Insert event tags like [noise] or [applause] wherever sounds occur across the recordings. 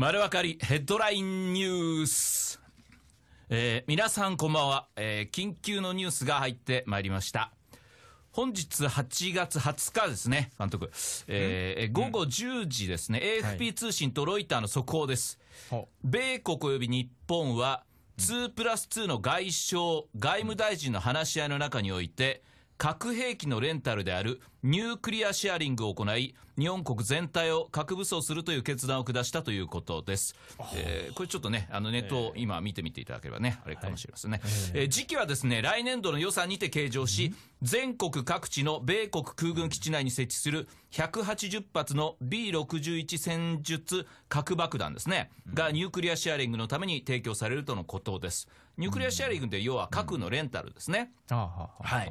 丸わかりヘッドラインニュース。えー、皆さんこんばんは、えー、緊急のニュースが入ってまいりました。本日8月20日ですね、監督。えー、午後10時ですね、AFP 通信とロイターの速報です。はい、米国及び日本は、2プラス2の外相、外務大臣の話し合いの中において、核兵器のレンタルであるニュークリアシェアリングを行い、日本国全体を核武装するという決断を下したということです。えー、これちょっとね、あのネットを今見てみていただければね、あれかもしれませんね。えー、時期はですね、来年度の予算にて計上し、全国各地の米国空軍基地内に設置する180発の B61 戦術核爆弾ですね、がニュークリアシェアリングのために提供されるとのことです。ニュークリアシェアリングって要は核のレンタルですね。はい。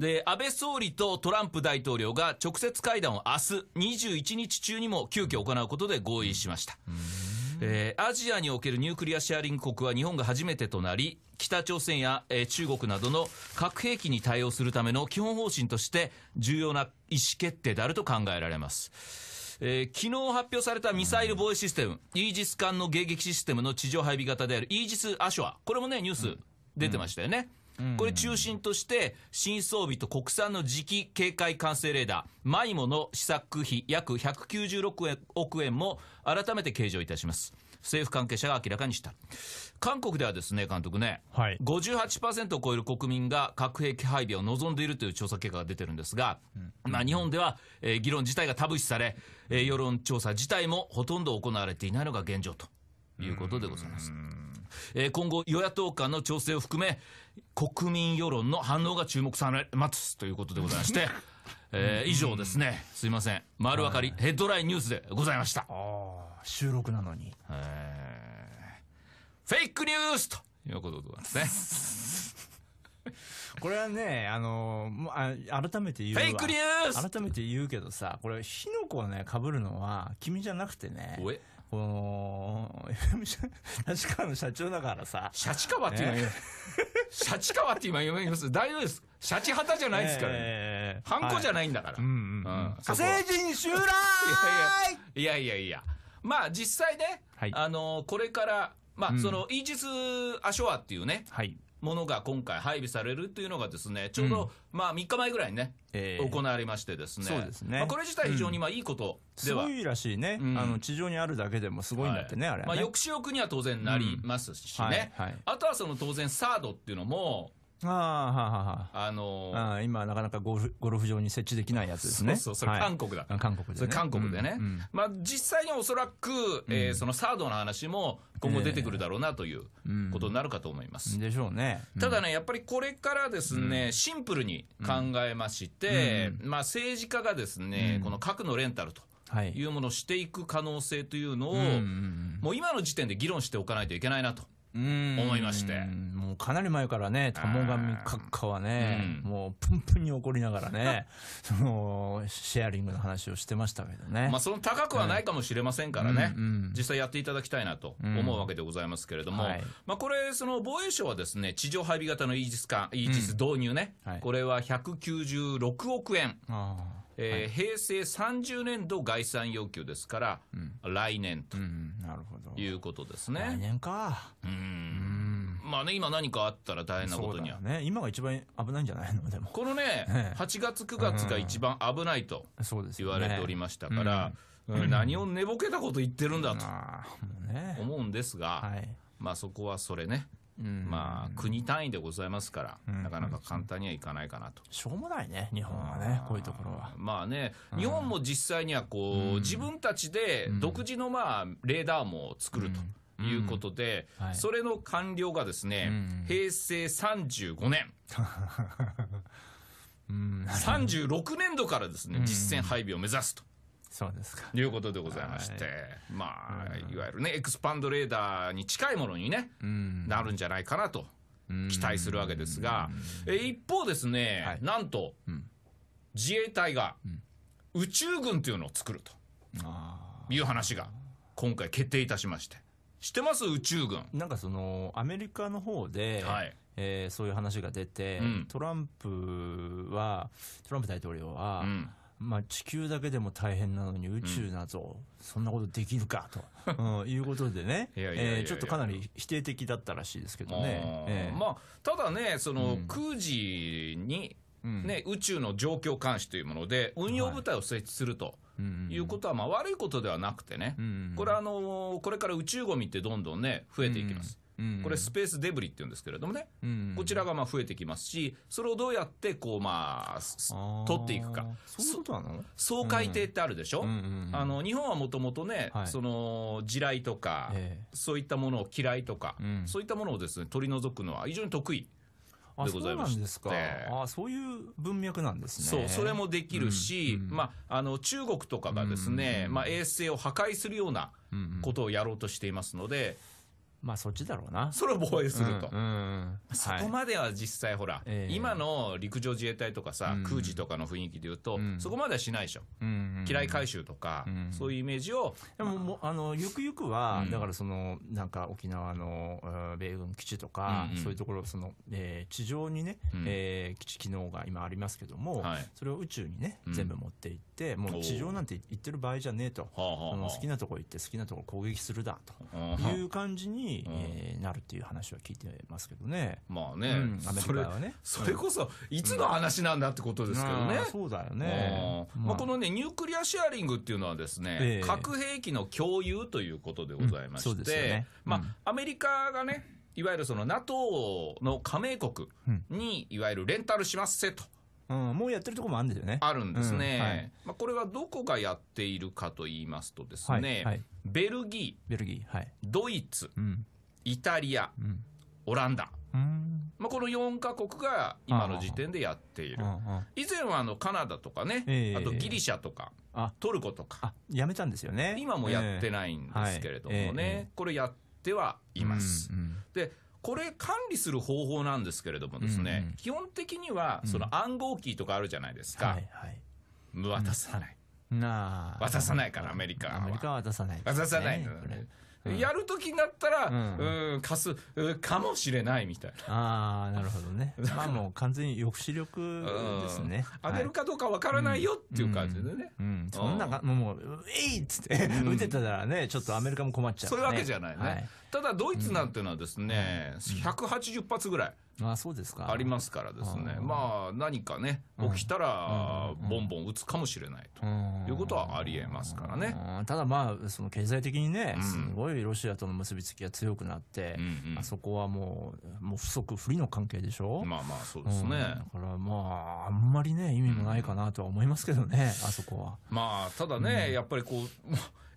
で、安倍総理とトランプ大統領が直接会談を明日21日中にも急遽行うことで合意しました。えー、アジアにおけるニュークリアシェアリング国は日本が初めてとなり、北朝鮮や、えー、中国などの核兵器に対応するための基本方針として重要な意思決定であると考えられます。えー、昨日発表されたミサイル防衛システム、イージス艦の迎撃システムの地上配備型であるイージス・アショア。これもね、ニュース出てましたよね。これ中心として、新装備と国産の磁気警戒管制レーダー、マイモの試作費約196億円も改めて計上いたします。政府関係者が明らかにした。韓国ではですね、監督ね、はい、58%を超える国民が核兵器配備を望んでいるという調査結果が出てるんですが、うん、まあ、日本では、えー、議論自体がタブ視され、えー、世論調査自体もほとんど行われていないのが現状ということでございます。えー、今後、与野党間の調整を含め、国民世論の反応が注目されますということでございまして、[laughs] えー、以上ですね。すいません。丸分かり、ヘッドラインニュースでございました。ああ、収録なのに。えフェイクニュースということでございますね。[laughs] これはね、あのー、あ改めて言うフェイクニュース改めて言うけどさ、これ、火の粉をね、ぶるのは、君じゃなくてね、この、立川の社長だからさ。シャチカバって今言う。シャチカバって今読めます。大丈夫です。シャチハタじゃないですからね。ハンコじゃないんだから。う火星人襲来いやいやいや。いいやや。まあ実際ね、あの、これから、まあその、イージス・アショアっていうね、はい、ものが今回配備されるというのがですね、ちょうど、まあ3日前ぐらいにね、えー、行われましてですね。そうですね。まあ、これ自体非常にまあいいことでは。すごいらしいね、あの、地上にあるだけでもすごいんだってね、あれ、まあ抑止力には当然なりますしね。はいあとはその当然サードっていうのも、あははあのー、あ今、なかなかゴルゴルフ場に設置できないやつですね。そうそう、それ韓国だ。はい、韓国でね。韓国でね。うんうん、まあ、実際におそらく、えー、そのサードの話も今後出てくるだろうなということになるかと思います。えーうん、でしょうね。ただね、やっぱりこれからですね、シンプルに考えまして、まあ、政治家がですね、この核のレンタルと。はい、いうものをしていく可能性というのを、もう今の時点で議論しておかないといけないなと。思いまして。もうかなり前からね、友神閣下はね、うん、もうプンプンに怒りながらね、[laughs] その、シェアリングの話をしてましたけどね。まあ、その高くはないかもしれませんからね、うん実際やっていただきたいなと思うわけでございますけれども、うんはい、まあ、これ、その防衛省はですね、地上配備型のイージス艦、イージス導入ね、うんはい、これは196億円。あえー、平成30年度概算要求ですから、うん、来年と、うん、なるほどいうことですね。来年か。うん。まあね、今何かあったら大変なことには。ね、今が一番危ないんじゃないのでも。このね、8月9月が一番危ないと言われておりましたから、ねうん、何を寝ぼけたこと言ってるんだと思うんですが、はい、まあそこはそれね。まあ、国単位でございますから、なかなか簡単にはいかないかなと。しょうもないね、日本はね、こういうところは。まあね、日本も実際にはこう、自分たちで独自のまあ、レーダーも作ると。いうことで、それの完了がですね、平成35年、36 [laughs] 年度からですね、実戦配備を目指すと。そうですか。いうことでございまして、まあ、いわゆるね、エクスパンドレーダーに近いものにね、なるんじゃないかなと、期待するわけですが、え一方ですね、なんと、自衛隊が、宇宙軍というのを作ると、いう話が、今回決定いたしまして。知ってます宇宙軍。なんかその、アメリカの方で、はい、えー、そういう話が出て、うん、トランプは、トランプ大統領は、うんまあ、地球だけでも大変なのに宇宙など、そんなことできるかと、[laughs] うん、いうことでね、ちょっとかなり否定的だったらしいですけどね。えー、まあ、ただね、その9時に、ね、宇宙の状況監視というもので、運用部隊を設置すると。いうことはまあ悪いことではなくてね、これ、あのこれから宇宙ゴミってどんどんね、増えていきます。これスペースデブリっていうんですけれどもね、こちらがまあ増えてきますし、それをどうやってこうまあ取っていくか。そう総海底ってあるでしょ。あの日本はもともとね、その地雷とか、そういったものを嫌いとか、そういったものをですね取り除くのは非常に得意。でございまして。あそういう文脈なんですね。そう、それもできるし、まあ、あの、中国とかがですね、まあ、衛星を破壊するようなことをやろうとしていますので、まあそっちだろうな。それを防衛すると。うんうんそこまでは実際ほら、今の陸上自衛隊とかさ、空自とかの雰囲気で言うと、うん、そこまではしないでしょ。うん嫌い回収とか、うんそういうイメージを。でも、あの、ゆくゆくは、だからその、なんか沖縄の米軍基地とか、そういうところ、その、えー、地上にね、えー、基地機能が今ありますけども、はい、それを宇宙にね、全部持っていって、てもう地上なんて行ってる場合じゃねえと、好きなとこ行って好きなとこ攻撃するだという感じに、はえー、なるっていう話は聞いてますけどねまあね、うん、アメリカはねそれこそいつの話なんだってことですけどね、うん、そうだよね、まあ、まあ、このねニュークリアシェアリングっていうのはですね、えー、核兵器の共有ということでございまして、ね、まあアメリカがねいわゆるその NATO の加盟国に、いわゆるレンタルしますせと。うん、もうやってるとこもあるんですよね。あるんですね。うんはい、まあ、これはどこがやっているかと言いますとですね、はいはい、ベルギー、ベルギー、はい、ドイツ、うん、イタリア、うん、オランダ。うんまあ、この4か国が今の時点でやっている、以前はあのカナダとかね、えー、あとギリシャとか、トルコとか、やめたんですよね今もやってないんですけれどもね、えーえー、これやってはいます。うんうん、でこれ管理する方法なんですけれどもですね、うんうん、基本的にはその暗号キーとかあるじゃないですか、はいはい、渡さない、なあ渡さないからアメリカはアメリカは渡さない、ね、渡さない、ね、やるときになったら、うん、貸すかもしれないみたいな。ああ、なるほどね。[laughs] まあもう完全に抑止力ですね。上げるかどうかわからないよっていう感じでね。そんなか、もう、えいっつって、打てたらね、ちょっとアメリカも困っちゃう。そういうわけじゃないね。ただドイツなんていうのはですね、180発ぐらい。あそうですかありますからですね、あまあ、何かね、起きたら、ボンボン打つかもしれないということはありえますからね。ただまあ、その経済的にね、すごいロシアとの結びつきが強くなって、うんうん、あそこはもう、もう不足不利の関係でしょ。まあまあ、そうですね、だからまあ、あんまりね、意味もないかなとは思いますけどね、あそこは。まあ、ただね、やっぱりこう、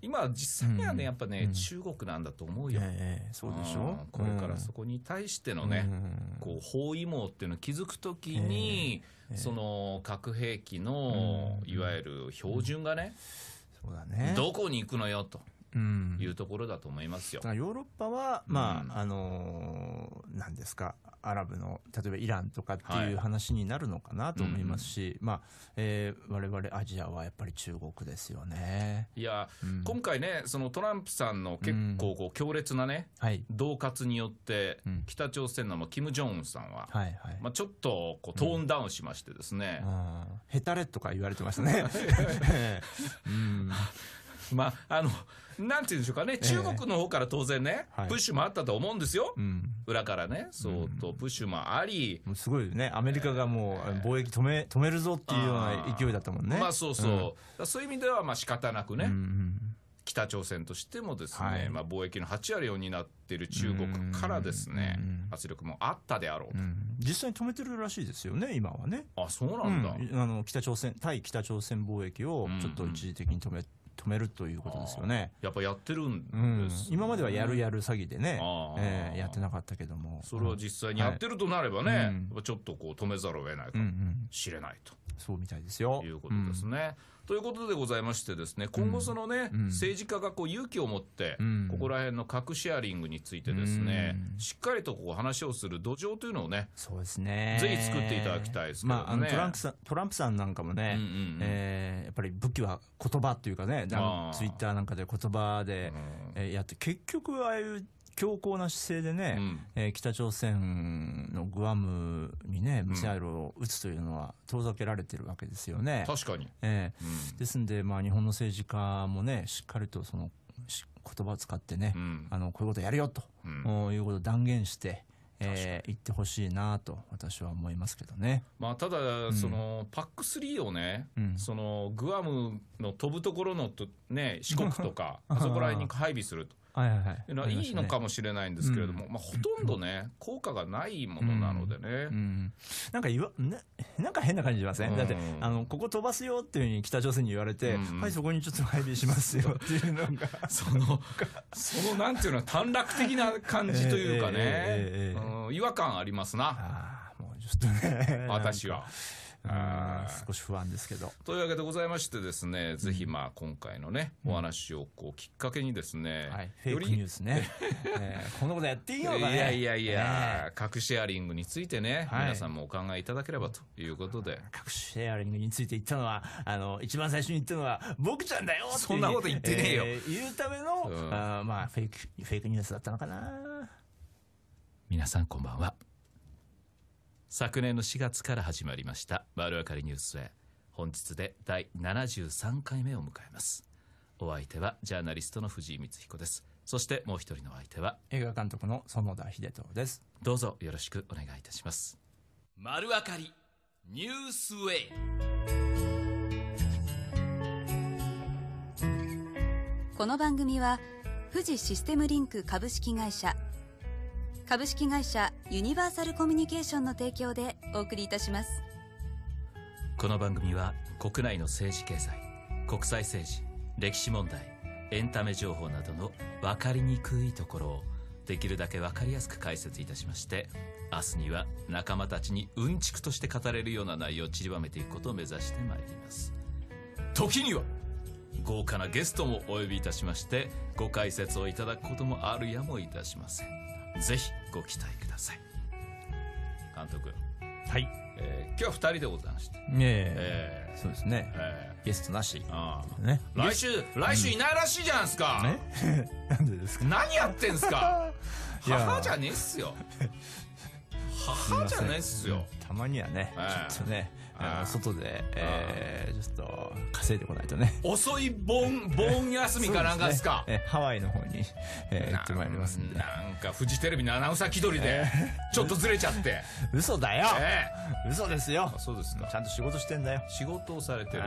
今実際にはね、やっぱね、中国なんだと思うよ。ええ、そうでしょ、うこれからそこに対してのね、こう、包囲網っていうのを築くときに、その核兵器の、いわゆる標準がね、そうだね。どこに行くのよと。いうところだと思いますよ。うん、ヨーロッパは、まあ、うん、あのー、なんですか、アラブの、例えばイランとかっていう話になるのかなと思いますし、われまあ、え我々アジアはやっぱり中国ですよね。いや、うん、今回ね、そのトランプさんの結構こう強烈なね、はい、恫喝によって、北朝鮮のキム・ジョンウンさんは、はいはい、まあ、ちょっとこうトーンダウンしましてですね。へたれとか言われてましたね。[laughs] うんまあ、あの、なんていうんでしょうかね、中国の方から当然ね、えープッシュもあったと思うんですよ、裏からね、相当プッシュもあり、すごいね、アメリカがもう、貿易止め止めるぞっていうような勢いだったもんね。あまあそうそう、うん、そういう意味ではまあ仕方なくね。うん北朝鮮としてもですね、はい、まあ、貿易の8割を担っている中国からですね、圧力もあったであろうと、うん、実際に止めてるらしいですよね、今はね。あそうなんだ、うん、あの北朝鮮対北朝鮮貿易をちょっと一時的に止め止めるということですよね。やっぱやってるんです、ねうん、今まではやるやる詐欺でね、えー、やってなかったけども。それは実際にやってるとなればね、はい、ちょっとこう止めざるを得ないかもしれないと。そうみたいですよ。ということですね、うん、ということでございましてですね、今後そのね、うん、政治家がこう勇気を持って、うん、ここら辺の核シェアリングについてですね、しっかりとこう話をする土壌というのをね、そうですね。ぜひ作っていただきたいですけどね。まあ、あのトランプさん、トランプさんなんかもね、うえやっぱり武器は言葉というかね、ツイッターなんかで言葉で、えー、やって、結局ああいう強硬な姿勢でね、うん、えー、北朝鮮のグアムにね、ミサイルを撃つというのは遠ざけられてるわけですよね。確かに。えー、うん、ですんで、まあ、日本の政治家もね、しっかりとその言葉を使ってね、うん、あのこういうことやるよと、うん、いうことを断言して、えー、言ってほしいなと、私は思いますけどね。まあ、ただ、うん、その、パック3をね、うん、その、グアムの飛ぶところのと、ね、四国とか、あ [laughs] そこら辺に配備すると。はいはいい、いのかもしれないんですけれども、まあ、ほとんどね、効果がないものなのでね。なんか言わななんか変な感じしません、だってあの、ここ飛ばすよっていうふうに北朝鮮に言われて、はい、そこにちょっと配備しますよっていうのが、[laughs] その、そのなんていうの、短絡的な感じというかね、[laughs] 違和感ありますな。あもうちょっとね、私は。少し不安ですけど。というわけでございましてですね、ぜひまあ今回のね、お話をこうきっかけにですね、はい、フェイクニュースね。[laughs] えー、こんなことやっていいよ、いね。いやいやいや、核シェアリングについてね、皆さんもお考えいただければということで。核シェアリングについて言ったのは、あの、一番最初に言ったのは、僕ちゃんだよそんなこと言ってねえよ。言うための、あまあフェイク、フェイクニュースだったのかな。皆さんこんばんは。昨年の4月から始まりました丸分かりニュースへ本日で第73回目を迎えますお相手はジャーナリストの藤井光彦ですそしてもう一人の相手は映画監督の園田秀人ですどうぞよろしくお願いいたします丸分かりニュースウェイこの番組は富士システムリンク株式会社株式会社ユニバーサルコミュニケーションの提供でお送りいたしますこの番組は国内の政治経済国際政治歴史問題エンタメ情報などの分かりにくいところをできるだけ分かりやすく解説いたしまして明日には仲間たちにうんちくとして語れるような内容を散りばめていくことを目指してまいります時には豪華なゲストもお呼びいたしましてご解説をいただくこともあるやもいたしませんぜひご期待ください監督はい、えー今日は2人でございましてねええそうですね、えゲストなしああね来週来週いないらしいじゃないですか、ね [laughs] なんでですか何やってんすか [laughs] 母じゃねえっすよ母じゃないっすよたまにはね、ええちょっとね外で、えー、ちょっと稼いでこないとね遅い盆 [laughs] 盆休みかなんかですかね、ハワイの方に、えー、行ってまいりますんでなんかフジテレビのアナウンサー気取りで、[laughs] ちょっとずれちゃって [laughs] 嘘だよ、えー、嘘ですよそうですかちゃんと仕事してんだよ仕事をされてる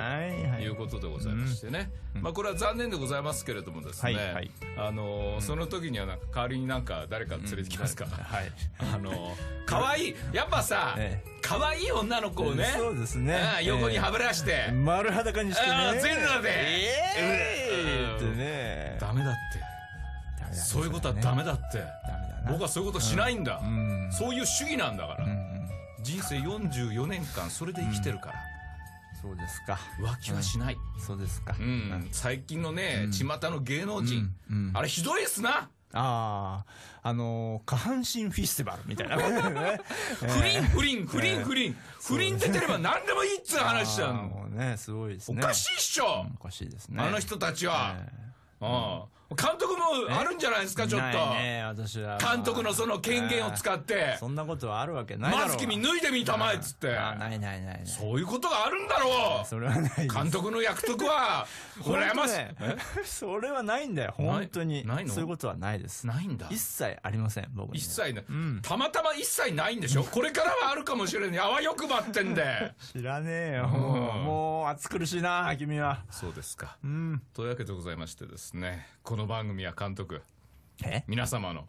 ということでございましてね、うん、まあ、これは残念でございますけれどもですね、はいはい、あのーうん、その時にはなんか代わりになんか誰か連れてきますから、うん、はいあのー、かわいいやっぱさ、ええ可愛い女の子をね、そうですね。横にはぶらして。丸裸にしてね。全裸で。ええってね。ダメだって。そういうことはダメだって。僕はそういうことしないんだ。そういう主義なんだから。人生44年間それで生きてるから。そうですか。浮気はしない。そうですか。最近のね、巷の芸能人。あれひどいっすなああ、あのー、下半身フェスティバルみたいな。不 [laughs] 倫、不倫、不倫、不倫。不倫出てれば何でもいいっつう話じゃん。もうね、すごいですね。おかしいっしょ、うん、おかしいですね。あの人たちは。ああ。監督もあるんじゃないですか、ちょっと。ね、私は。監督のその権限を使って。そんなことはあるわけないマスキミ脱いでみたまえっつって。ないないないそういうことがあるんだろうそれはない監督の役得は、[laughs] 羨ましい。それはないんだよ、本当に。ないのそういうことはないです。ないんだ。一切ありません、僕一切ない。たまたま一切ないんでしょ [laughs] これからはあるかもしれない。あわよくばってんで。知らねえよ。もう、暑苦しいな、君は。そうですか。うん。というわけでございましてですね。この番組は監督皆様の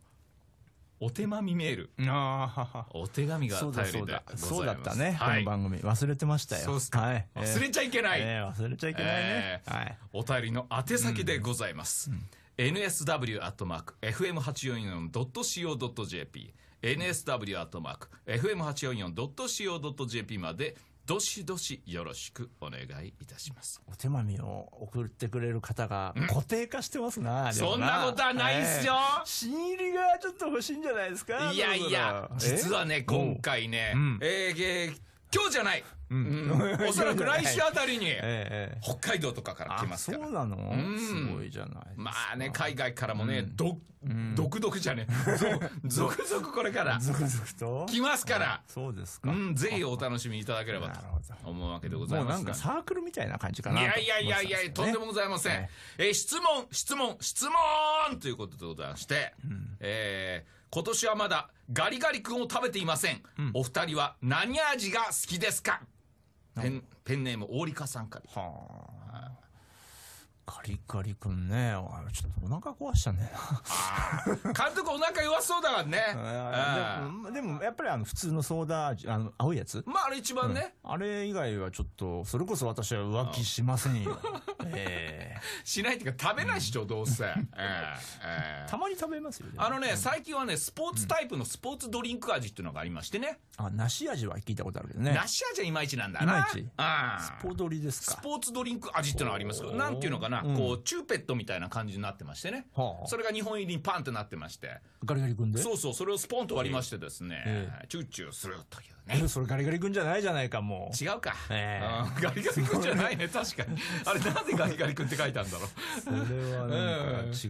お手紙メールあお手紙が頼りでそうだそうだったね、はい、この番組忘れてましたよそうすか、はい、忘れちゃいけない、えー、忘れちゃいけないね、えー、はい、お便りの宛先でございます、うん nsw.fm844.co.jp nsw.fm844.co.jp までどしどしよろしくお願いいたします。お手紙を送ってくれる方が固定化してますな、うそんなことはないっすよ、えー、新入りがちょっと欲しいんじゃないですかいやいや、実はね、今回ね、うん、えー、えー今日じゃない、うん、おそらく来週あたりに、[laughs] 北海道とかから来ますから。そうなの、すごいじゃないまあね、海外からもね、ど、独々じゃねえ。[laughs] 続々これから。続々と来ますから。そうですか。うん、ぜひお楽しみいただければと思うわけでございます。なんかサークルみたいな感じかな。いやいやいやいや、とんでもございません。え、質問、質問、質問ということでございまして、えー、今年はまだガリガリ君を食べていません。うん、お二人は何味が好きですかペンペンネーム、オーリカさんから。はあ。カリカリ君ね、ちょっとお腹壊しちたね。監督お腹弱そうだからね。[laughs] でもやっぱりあの普通のソーダ味、あの青いやつ。まああれ一番ね、うん、あれ以外はちょっと、それこそ私は浮気しませんよ。[laughs] えしないっていうか食べないっしょ、うん、どうせ。えー、[laughs] たまに食べますよね。あのね、うん、最近はね、スポーツタイプのスポーツドリンク味っていうのがありましてね。あ、梨味は聞いたことあるけどね。梨味はいまいちなんだな。いまいち。スポドリですか。スポーツドリンク味っていうのがありますけど、なんていうのかな。な、こう、チューペットみたいな感じになってましてね。それが日本入りにパンってなってまして。ガリガリ君でそうそう、それをスポンと割りましてですね、チューチューするという。ね。[laughs] それガリガリ君じゃないじゃないか、もう。違うか。えー、ガリガリ君じゃないね、確かに。あれ、なぜガリガリ君って書いたんだろう。それはなん違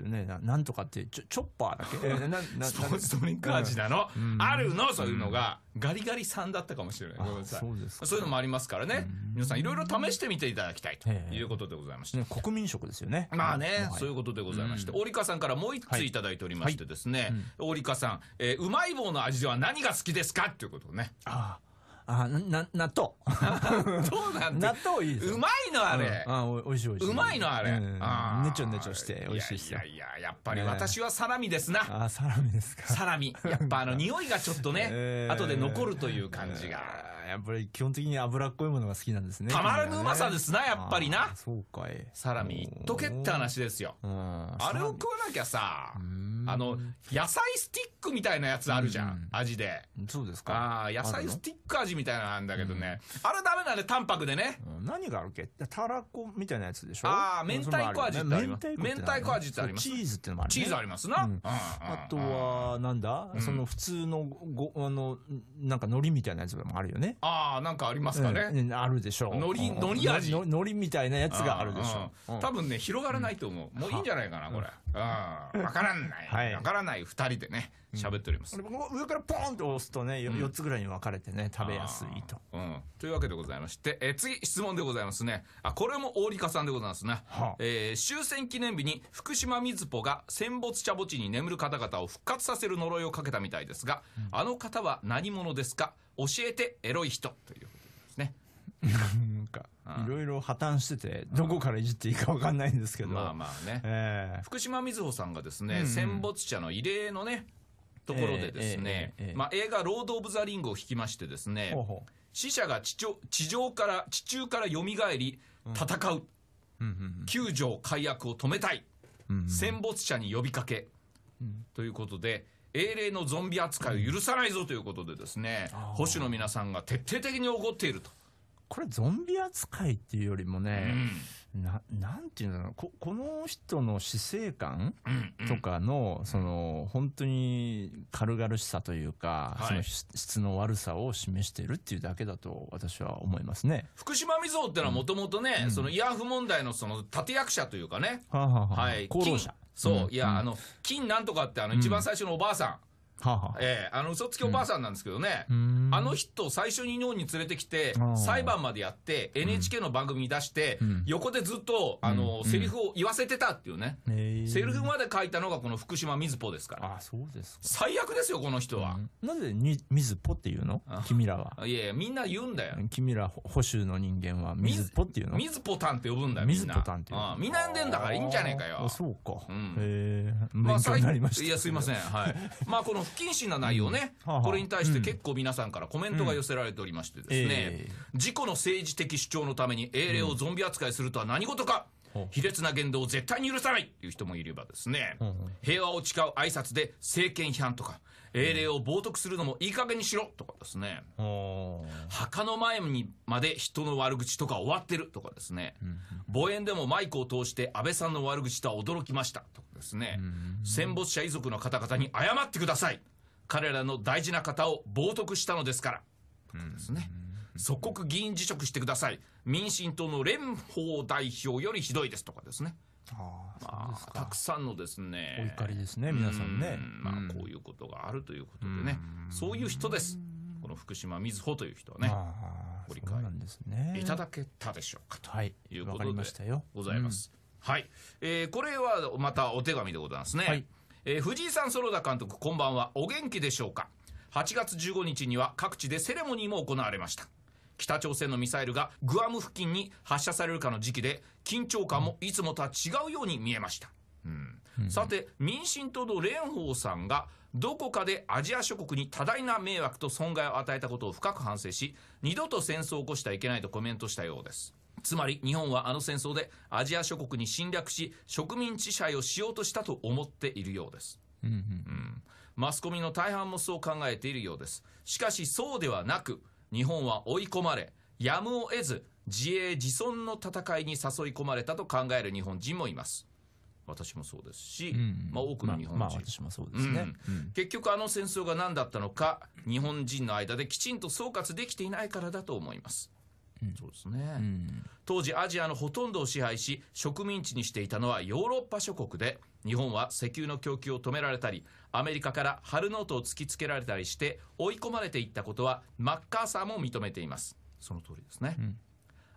うね、ななんとかって、ちょ、チョッパーだっけ、えななスポーツドリンク味なの、あるの、そういうのが。ガリガリさんだったかもしれない。ごめんなさい。そうですそういうのもありますからね。皆さんいろいろ試してみていただきたいということでございまして。国民食ですよね。まあね、そういうことでございまして。オリカさんからもう一ついただいておりましてですね。オリカさん、えうまい棒の味では何が好きですかっていうことね。ああ、あな、納豆。[laughs] そうなん納豆いいですうまいのあれ。あおいしいおいしい。うまいのあれ。あねちょねちょして美味しいいやいや、やっぱり私はサラミですな。あサラミですか。サラミ。やっぱあの、匂いがちょっとね、[laughs] 後で残るという感じが。やっぱり基本的に脂っこいものが好きなんですね。たまらぬうまさですな、やっぱりな。そうかい。サラミ、いっとけって話ですよ。うん。あれを食わなきゃさ、あの、野菜スティックみたいなやつあるじゃん、うん、味で。そうですか。ああ、野菜スティック味みたいなのあるんだけどね。あれダメだね、淡白でね。何があるっけたらこみたいなやつでしょああ、明太子味ってあります。明太子味ってあります。チーズってのもあるチーズありますな。あとは、なんだその普通の、ご、あの、なんか海苔みたいなやつもあるよね。ああ、なんかありますかね。あるでしょう。海苔、海苔味。海苔みたいなやつがあるでしょう。多分ね、広がらないと思う。もういいんじゃないかな、これ。うん。わからない。わからない二人でね。喋っております、うん、上からポーンと押すとね 4,、つぐらいに分かれてね食べやすいと、うん、というわけでございましてえ次質問でございますねあこれも大理さんでございますね、はあ、えー、終戦記念日に福島みずぽが戦没者墓地に眠る方々を復活させる呪いをかけたみたいですが、うん、あの方は何者ですか教えてエロい人ということですね [laughs] なんか、いろいろ破綻してて、どこからいじっていいか分かんないんですけど。まあまあね。えー、福島みずほさんがですね、うんうん、戦没者の慰霊のね、ところでですね、まあ、映画「ロード・オブ・ザ・リング」を引きましてですねほうほう死者が地上地上から地中からよみがえり戦う、うん、救助解約を止めたい、うん、戦没者に呼びかけ、うん、ということで英霊のゾンビ扱いを許さないぞということでですね、保守の皆さんが徹底的に怒っていると。これゾンビ扱いっていうよりもね、ななんていうんだろうこ、この人の死生観とかの、うんうん、その、本当に軽々しさというか、はい、その質の悪さを示しているっていうだけだと私は思いますね。福島みぞってのはもともとね、うん、その慰安婦問題のその立役者というかね、はあははい。功労者。そう、うん、いや、あの、金なんとかってあの一番最初のおばあさんははええー、あの嘘つきおばあさんなんですけどね、うん、あの人、最初に日本に連れてきて、裁判までやって、NHK の番組に出して、うん、横でずっと、あの、うん、セリフを言わせてたっていうね、うん、セリフまで書いたのがこの福島みずぽですから、あそうです最悪ですよ、この人は。なぜみずぽっていうの君らは。いやいや、みんな言うんだよ。君ら、保守の人間は、みずぽっていうのみずぽたんって呼ぶんだよ、みずぽたんって。みんな呼んでんだからいいんじゃねえかよ。あそうか。うん、へえ、まあ、いや、すいません。はい。[laughs] まあ、この不謹慎な内容ね、これに対して結構皆さんからコメントが寄せられておりましてですね、事故の政治的主張のために英霊をゾンビ扱いするとは何事か、卑劣な言動を絶対に許さないという人もいればですね、平和を誓う挨拶で政権批判とか、英霊を冒涜するのもいい加減にしろとかですね、墓の前にまで人の悪口とか終わってるとかですね、望遠でもマイクを通して安倍さんの悪口とは驚きましたとかですね、戦没者遺族の方々に謝ってください彼らの大事な方を冒涜したのですからとかですね、即刻議員辞職してください民進党の蓮舫代表よりひどいですとかですね、あまあ、たくさんのですね、お怒りですね、皆さんね。まあ、こういうことがあるということでね、そういう人です。この福島みずほという人はね、ご理解いただけたでしょうかということでございます。はい、えー、これはまたお手紙でございますね。はい、えー、藤井さん、園田監督、こんばんは。お元気でしょうか。8月15日には各地でセレモニーも行われました。北朝鮮のミサイルがグアム付近に発射されるかの時期で、緊張感もいつもとは違うように見えました。うんさて、民進党の蓮舫さんが、どこかでアジア諸国に多大な迷惑と損害を与えたことを深く反省し、二度と戦争を起こしてはいけないとコメントしたようです。つまり日本はあの戦争でアジア諸国に侵略し植民地支配をしようとしたと思っているようです、うん、うん、マスコミの大半もそう考えているようですしかしそうではなく日本は追い込まれやむを得ず自衛自尊の戦いに誘い込まれたと考える日本人もいます。私もそうですし、うん、まあ、多くの日本人、まあまあ、私もそうですね、うんうん、結局あの戦争が何だったのか日本人の間できちんと総括できていないからだと思います、そうですね、当時アジアのほとんどを支配し植民地にしていたのはヨーロッパ諸国で日本は石油の供給を止められたりアメリカから春ノートを突きつけられたりして追い込まれていったことはマッカーサーも認めていますその通りですね、うん、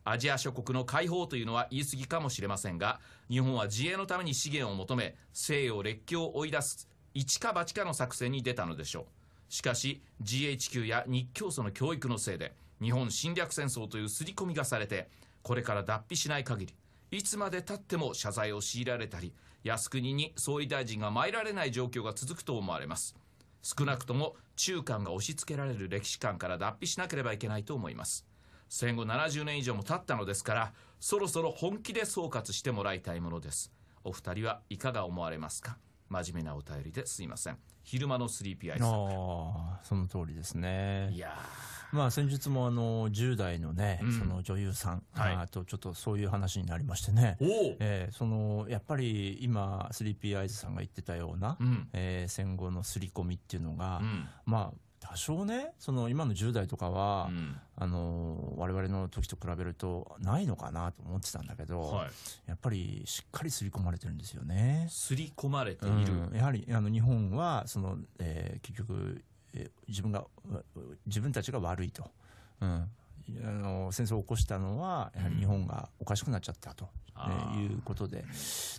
アジア諸国の解放というのは言い過ぎかもしれませんが日本は自衛のために資源を求め西洋列強を追い出す一か八かの作戦に出たのでしょうしかし GHQ や日教祖の教育のせいで日本侵略戦争という刷り込みがされてこれから脱皮しない限りいつまでたっても謝罪を強いられたり靖国に総理大臣が参られない状況が続くと思われます少なくとも中間が押し付けられる歴史観から脱皮しなければいけないと思います戦後70年以上も経ったのですからそろそろ本気で総括してもらいたいものですお二人はいかが思われますか真面目なお便りですいません昼間の 3PI さんああその通りですねいやーまあ先日もあの10代のね、その女優さん、はとちょっとそういう話になりましてね、えー、そのやっぱり今スリーピーアイズさんが言ってたような、うえ戦後の刷り込みっていうのが、まあ多少ねその今の10代とかは、うん、あの我々の時と比べるとないのかなと思ってたんだけど、やっぱりしっかり刷り込まれてるんですよね。刷り込まれている、うん、やはりあの日本はその、えー、結局自分が、自分たちが悪いと。うん。あの戦争を起こしたのは、やはり日本がおかしくなっちゃったと、ね、いうことで、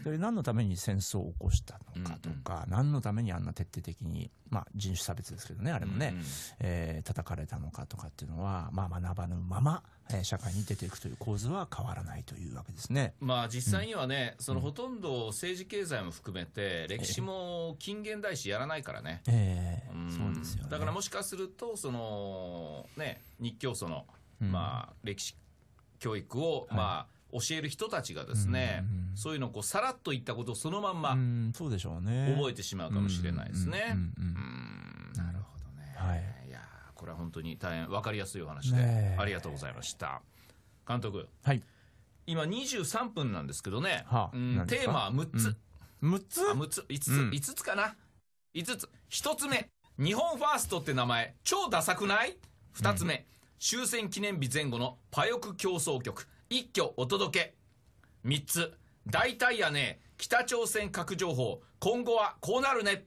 で何のために戦争を起こしたのかとか、うん何のためにあんな徹底的に、まあ、人種差別ですけどね、あれもね、うんえー、叩かれたのかとかっていうのは、まあ、学ばぬまま、えー、社会に出ていくという構図は変わらないというわけですね、まあ、実際にはね、うん、そのほとんど政治経済も含めて、歴史も近現代史やらないからね。えー、そうですよ、ね、だからもしかするとその、ね、日教祖のまあ、歴史教育を、まあ、教える人たちがですね、そういうのをこうさらっと言ったことをそのまんま、そうでしょうね。覚えてしまうかもしれないですね。なるほどね。はい。いやこれは本当に大変わかりやすいお話で、ありがとうございました。監督。はい。今23分なんですけどね、はあ、テーマは6つ。う6つ ?6 つ、5つ、5つかな。5つ。1つ目、日本ファーストって名前、超ダサくない ?2 つ目、終戦記念日前後のパヨク競争局、一挙お届け。3つ、大体やね、北朝鮮核情報、今後はこうなるね。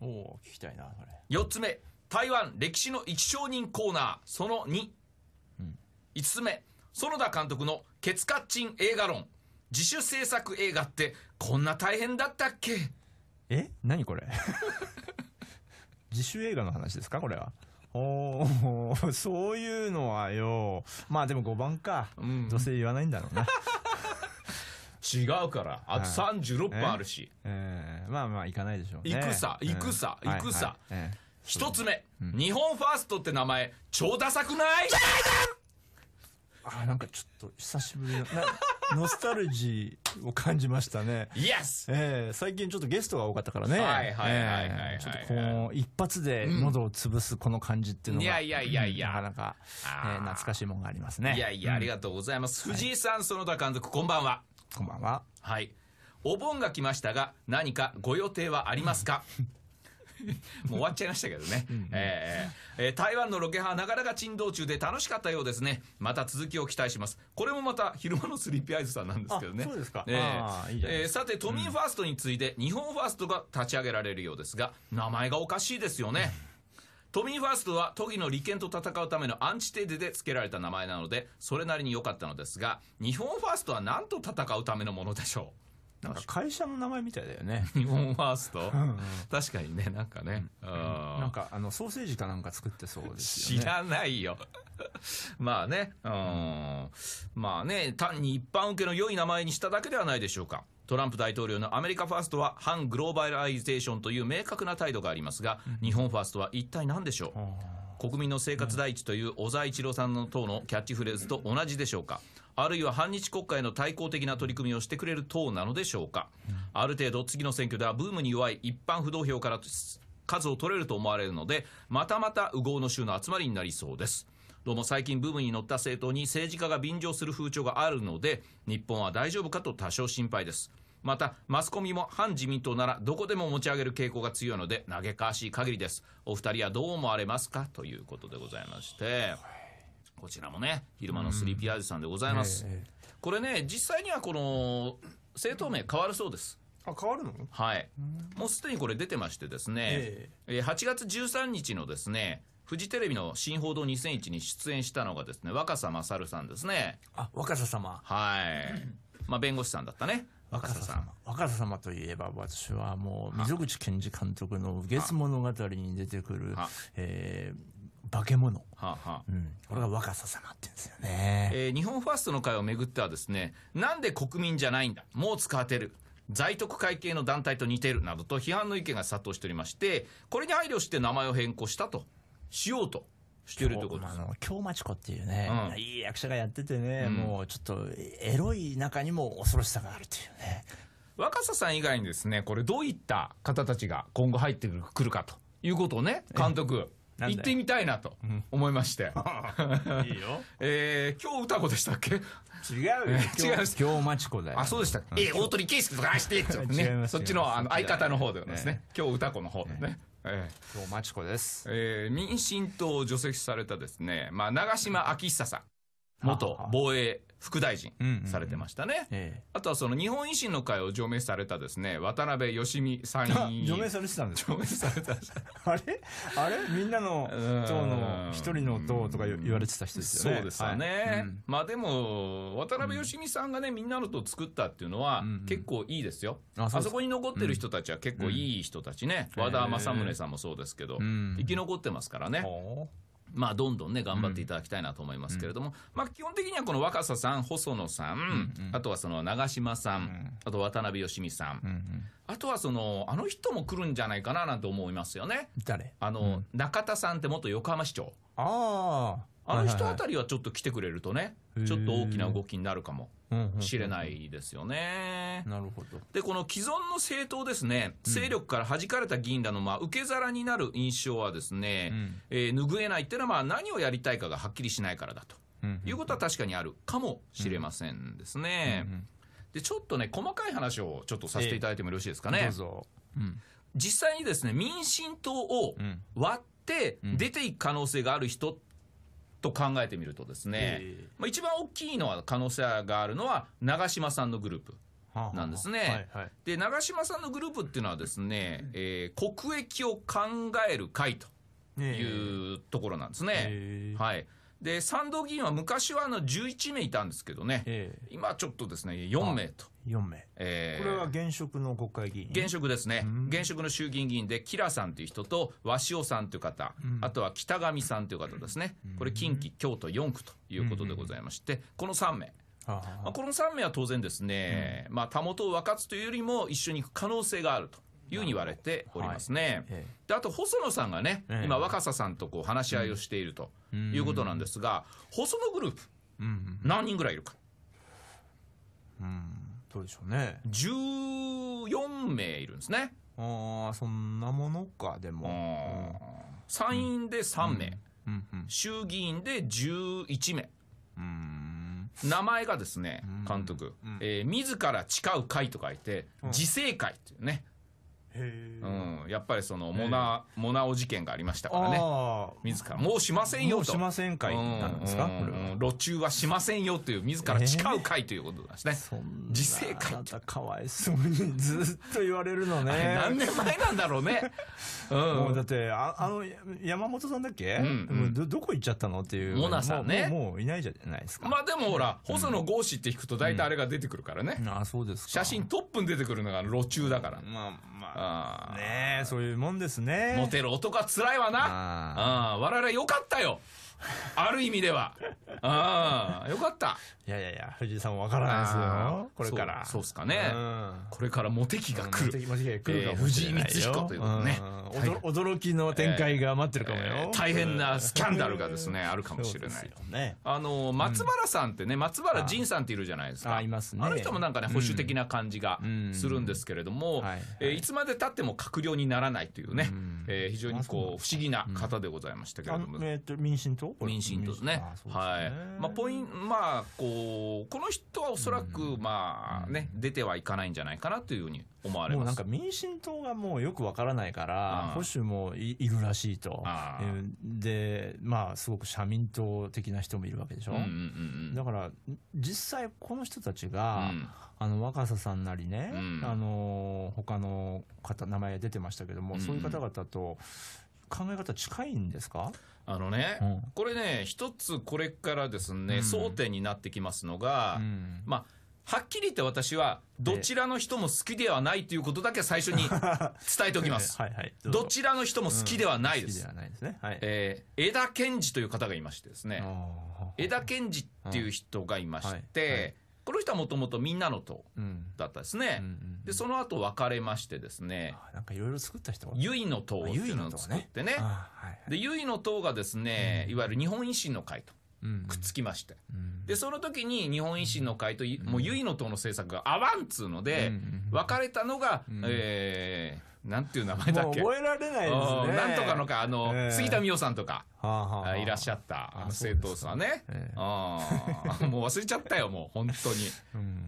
おお聞きたいな、これ。4つ目、台湾歴史の一承認コーナー、その2。うん、5つ目、園田監督のケツカッチン映画論。自主制作映画ってこんな大変だったっけえ何これ [laughs] 自主映画の話ですかこれはおお、[laughs] そういうのはよ。まあでも5番か。うん、女性言わないんだろうな。違うから。あと36分あるし。えー、えー、まあまあ、行かないでしょう、ね。行くさ、行くさ、行くさ。一つ目、うん、日本ファーストって名前、超ダサくないあ、なんかちょっと久しぶりだ。[laughs] ノスタルジーを感じましたね。イエスえー、最近ちょっとゲストが多かったからね。はいはいはいはい、はい、ちょっとこの一発で喉を潰すこの感じっていうのが、いやいやいやいや、なかなか、えー、懐かしいもんがありますね。いやいや、ありがとうございます。うん、藤井さん、園田監督、こんばんは。こんばんは。はい。お盆が来ましたが、何かご予定はありますか、う [laughs] ん [laughs] もう終わっちゃいましたけどね。えー、えー、台湾のロケハンなかなか珍道中で楽しかったようですね。また続きを期待します。これもまた昼間のスリーピーアイズさんなんですけどね。そうですか。ええさて、都民ファーストに次いで日本ファーストが立ち上げられるようですが、名前がおかしいですよね。都民ファーストは都議の利権と戦うためのアンチテーゼで付けられた名前なので、それなりに良かったのですが、日本ファーストは何と戦うためのものでしょうなんか会社の名前みたいだよね。[laughs] 日本ファーストうん、確かにね、なんかね。うん、なんか、あの、ソーセージかなんか作ってそうですよ、ね、知らないよ。[laughs] まあね、うん。まあね、単に一般受けの良い名前にしただけではないでしょうか。トランプ大統領のアメリカファーストは反グローバライゼーションという明確な態度がありますが、うん、日本ファーストは一体何でしょう、国民の生活第一という小沢一郎さんの党のキャッチフレーズと同じでしょうか、あるいは反日国家への対抗的な取り組みをしてくれる党なのでしょうか、ある程度次の選挙ではブームに弱い一般不動票から数を取れると思われるのでまたまた右合の衆の集まりになりそうですどうも最近ブームに乗った政党に政治家が便乗する風潮があるので日本は大丈夫かと多少心配ですまたマスコミも反自民党ならどこでも持ち上げる傾向が強いので嘆かわしい限りですお二人はどう思われますかということでございましてこちらもね、昼間のスリーピーアジさんでございます。これね、実際にはこの、政党名変わるそうです。あ変わるのはい、もうすでにこれ出てましてですね、えー、8月13日のですねフジテレビの「新報道2001」に出演したのがですね若狭勝さんですねあ若狭様はい、[clears throat] まあ、弁護士さんだったね若狭様若狭様といえば私はもう溝口健二監督の「雨月物語」に出てくる、えー、化け物。はあはあ、うん、これが若狭様って言うんですよね。えー、日本ファーストの会をめぐってはですね、なんで国民じゃないんだ、もう使わてる。在徳会系の団体と似てるなどと批判の意見が殺到しておりまして、これに配慮して名前を変更したと、しようとしてるってことあの、京町子っていうね、うん、いい役者がやっててね、うん、もうちょっとエロい中にも恐ろしさがあるというね若狭さん以外にですねこれどういった方たちが今後入ってくるかということをね監督行ってみたいなと思いまして。[laughs] いいよ。[laughs] えー、今日歌子でしたっけ違うよ。違うます。今日町子だよ。あ、そうでした。えー、大鳥圭介とかして、ね、そっちのあの相方の方でですね。今日歌子の方でね。ええ、今日町子です、えー、民進党を除籍されたですね、まあ、長島昭久さん、元防衛副大臣されてましたね。あとはその日本維新の会を除名されたですね、渡辺義美参議院。[laughs] 除名されてたんです除名された。あれあれみんなの党の一人の党とか言われてた人ですよね。そうですよね。まあでも、渡辺義美さんがね、みんなの党作ったっていうのは結構いいですよ。あそこに残ってる人たちは結構いい人たちね。和田正宗さんもそうですけど、生き残ってますからね。まあ、どんどんね、頑張っていただきたいなと思いますけれども、うんまあ、基本的にはこの若狭さん、細野さん、うんあとはその長嶋さん、うん、あと渡辺芳美さん、うんうん、あとはその、あの人も来るんじゃないかななんて思いますよね。誰あの、中田さんって元横浜市長。ああ。あの人あたりはちょっと来てくれるとね、ちょっと大きな動きになるかもしれないですよね。なるほど。で、この既存の政党ですね、勢力から弾かれた議員らのまあ受け皿になる印象はですね、うん、えー、拭えないっていうのはまあ何をやりたいかがはっきりしないからだと、いうことは確かにあるかもしれませんですね。で、ちょっとね、細かい話をちょっとさせていただいてもよろしいですかね。えー、どうぞ。うん、実際にですね、民進党を割って出ていく可能性がある人っと考えてみるとですね、えー、まあ、一番大きいのは可能性があるのは長嶋さんのグループ。なんですね、はいはい、で長嶋さんのグループっていうのはですね、えー、国益を考える会というところなんですね。はいで、賛同議員は昔はあの11名いたんですけどね、えー、今ちょっとですね、4名と。4名、えー、これは現職の国会議員現職ですね、うん、現職の衆議院議員で、キラさんという人と、鷲尾さんという方、うん、あとは北上さんという方ですね、これ、近畿、京都4区ということでございまして、この3名。まあ、この3名は当然ですね、うん、まあ、たもとを分かつというよりも、一緒に行く可能性があると。いうに言われておりますね。はい、であと細野さんがね、今若狭さんとこう話し合いをしているということなんですが、細野グループ、うん、何人ぐらいいるか。うんどうでしょうね14名いるんですねああそんなものかでも、参院で3名、うんうん、衆議院で11名名前がですね監督、えー、自ら誓う会と書いて自制会っていうねうん、やっぱりそのモナモナオ事件がありましたからね、自ら、もうしませんよと、しませんかいなんですか、うんうん、路中はしませんよという、自ら誓う会ということだしね、自生会あなた、かわいそうにずっと言われるのね。何年前なんだろうねもうだって、ああの、山本さんだっけ、うんど、どこ行っちゃったのっていう。モナさんねも。もういないじゃないですか。まあでもほら、細野豪志って弾くと大体あれが出てくるからね。ああ、そうです写真トップに出てくるのが路中だから。まあまあ。あねえ、そういうもんですね。モテる男はつらいわな。ああ、我々よかったよ。ある意味では。ああ、よかった。いやいやいや、藤井さんもわからないですよ。これから。そうっすかね。これからモテ期が来る。モテ期が来るか藤井光彦というね。驚きの展開が待ってるかもよ。大変なスキャンダルがですね、あるかもしれない。あの、松原さんってね、松原仁さんっているじゃないですか。あの人もなんかね、保守的な感じがするんですけれども、いつまで経っても閣僚にならないというね、非常にこう、不思議な方でございましたけれども。民進党民進党ですね。はい。まあ、ポイント、まあ、こう、この人はおそらく、まあね、出てはいかないんじゃないかなというふうに思われます。なんか民進党がもうよくわからないから、保守もいるらしいと。で、まあ、すごく社民党的な人もいるわけでしょ。うだから、実際この人たちが、あの、若狭さんなりね、あの、他の方、名前が出てましたけども、そういう方々と、考え方近いんですかあのね、うん、これね、一つこれからですね、うん、争点になってきますのが、うん、まあ、はっきり言って私は、どちらの人も好きではないということだけ最初に [laughs] 伝えておきます。はいはい、どちらの人も好きではないです。うん、でですね、はい、えー、江田健二という方がいましてですね、江田健二っていう人がいまして、はいはいこの人はもともとみんなの党だったですね、うんうんうんうん。で、その後別れましてですね。なんかいろいろ作った人ゆいの党っていうのを作ってね。ねはいはい、で、ゆいの党がですね、いわゆる日本維新の会と。くっつきまして、うん、でその時に日本維新の会と、うん、もう唯の党の政策が合わんっつうので、別れたのが、うん、えーなんていう名前だっけ覚えられないですね。なんとかのか、あの、えー、杉田美代さんとか、はあはあ、いらっしゃった、あの、生徒さんね。あ [laughs] もう忘れちゃったよ、もう、本当に。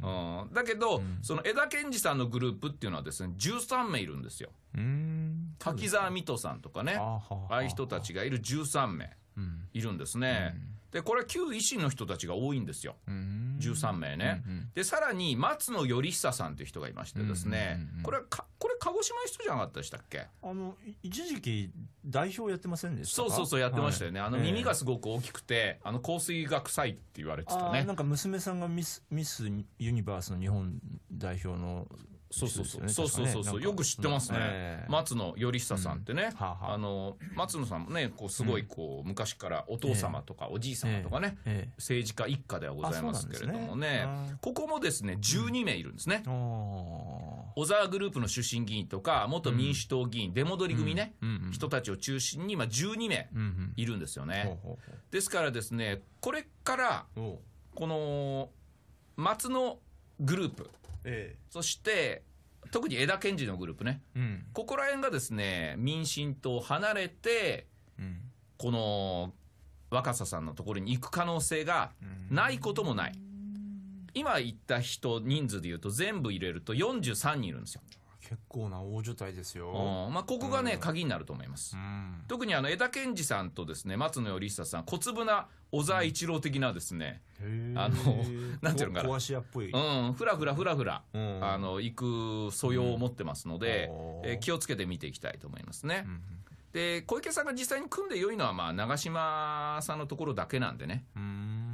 うん、だけど、うん、その江田健二さんのグループっていうのはですね、13名いるんですよ。うん滝沢美人さんとかね、ああいう人たちがいる13名いるんですね。うんで、これは旧維新の人たちが多いんですよ。13名ね。で、さらに松野頼久さんという人がいましてですね、これはか、これ鹿児島の人じゃなかったでしたっけあの、一時期代表やってませんでしたそうそうそう、やってましたよね。はい、あの、耳がすごく大きくて、あの、香水が臭いって言われてたね。なんか娘さんがミス、ミスユニバースの日本代表のそうそうそう、ね、そうそうそうよく知ってますね、えー、松野頼久さんってね、うん、ははあの松野さんもねこうすごいこう、うん、昔からお父様とかおじい様とかね、えーえー、政治家一家ではございますけれどもね、ね、ここもですね12名いるんですね、うん、小沢グループの出身議員とか元民主党議員、出戻り組ね、人たちを中心にあ、12名いるんですよね、ですからですねこれからこの松野グループええ、そして特に枝賢治のグループね、うん、ここら辺がですね民進党を離れて、うん、この若狭さんのところに行く可能性がないこともない、今言った人人数でいうと全部入れると43人いるんですよ。結構な大所帯ですよ。うん、まあ、ここがね、うん、鍵になると思います。うん、特にあの、江田健二さんとですね、松野より久さん、小粒な小沢一郎的なですね、あの、[laughs] なんていうのかな。壊し屋っぽい。うん、ふらふらふらふら、あの、行く素養を持ってますので、え気をつけて見ていきたいと思いますね。で、小池さんが実際に組んで良いのは、まあ、長嶋さんのところだけなんでね。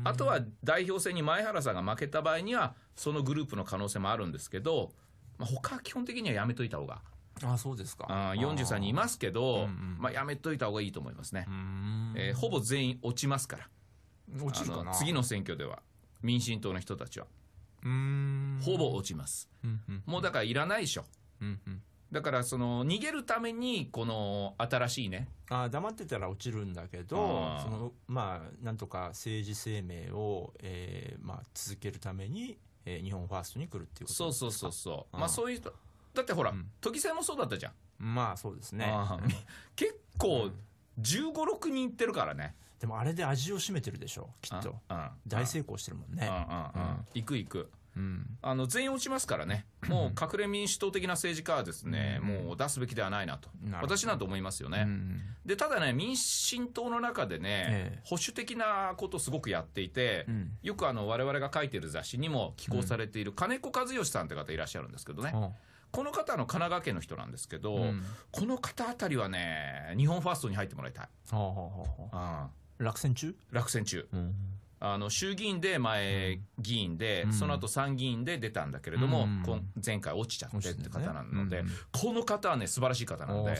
あとは代表戦に前原さんが負けた場合には、そのグループの可能性もあるんですけど、まあ、他は基本的にはやめといた方があそうですか。あ4 3人いますけど、あうんうん、まあ、やめといた方がいいと思いますね。えー、ほぼ全員落ちますから。落ちるかな次の選挙では、民進党の人たちは。うんほぼ落ちます、うんもうだからいらないでしょ。ううん、だから、その、逃げるために、この、新しいね。あ黙ってたら落ちるんだけど、その、まあ、なんとか政治生命を、えー、まあ、続けるために、えー、日本ファーストに来るっていうことそうそうそうそう、まあそういうだってほら、都議選もそうだったじゃんまあそうですね結構1 5六6人いってるからねでもあれで味を占めてるでしょきっと、大成功してるもんね、うんうんうん行く行くうん、あの全員落ちますからね、もう隠れ民主党的な政治家はですね、もう出すべきではないなと、な私なんて思いますよね、で、ただね、民進党の中でね、ええ、保守的なことをすごくやっていて、よくあの我々が書いてる雑誌にも寄稿されている金子和義さんって方いらっしゃるんですけどね。この方の神奈川県の人なんですけど、この方あたりはね、日本ファーストに入ってもらいたい。ああ落選中落選中。落選中あの衆議院で前議員で、うん、その後参議院で出たんだけれども、うん、前回落ちちゃってって方なので、ねうん、この方はね、素晴らしい方なので、ね、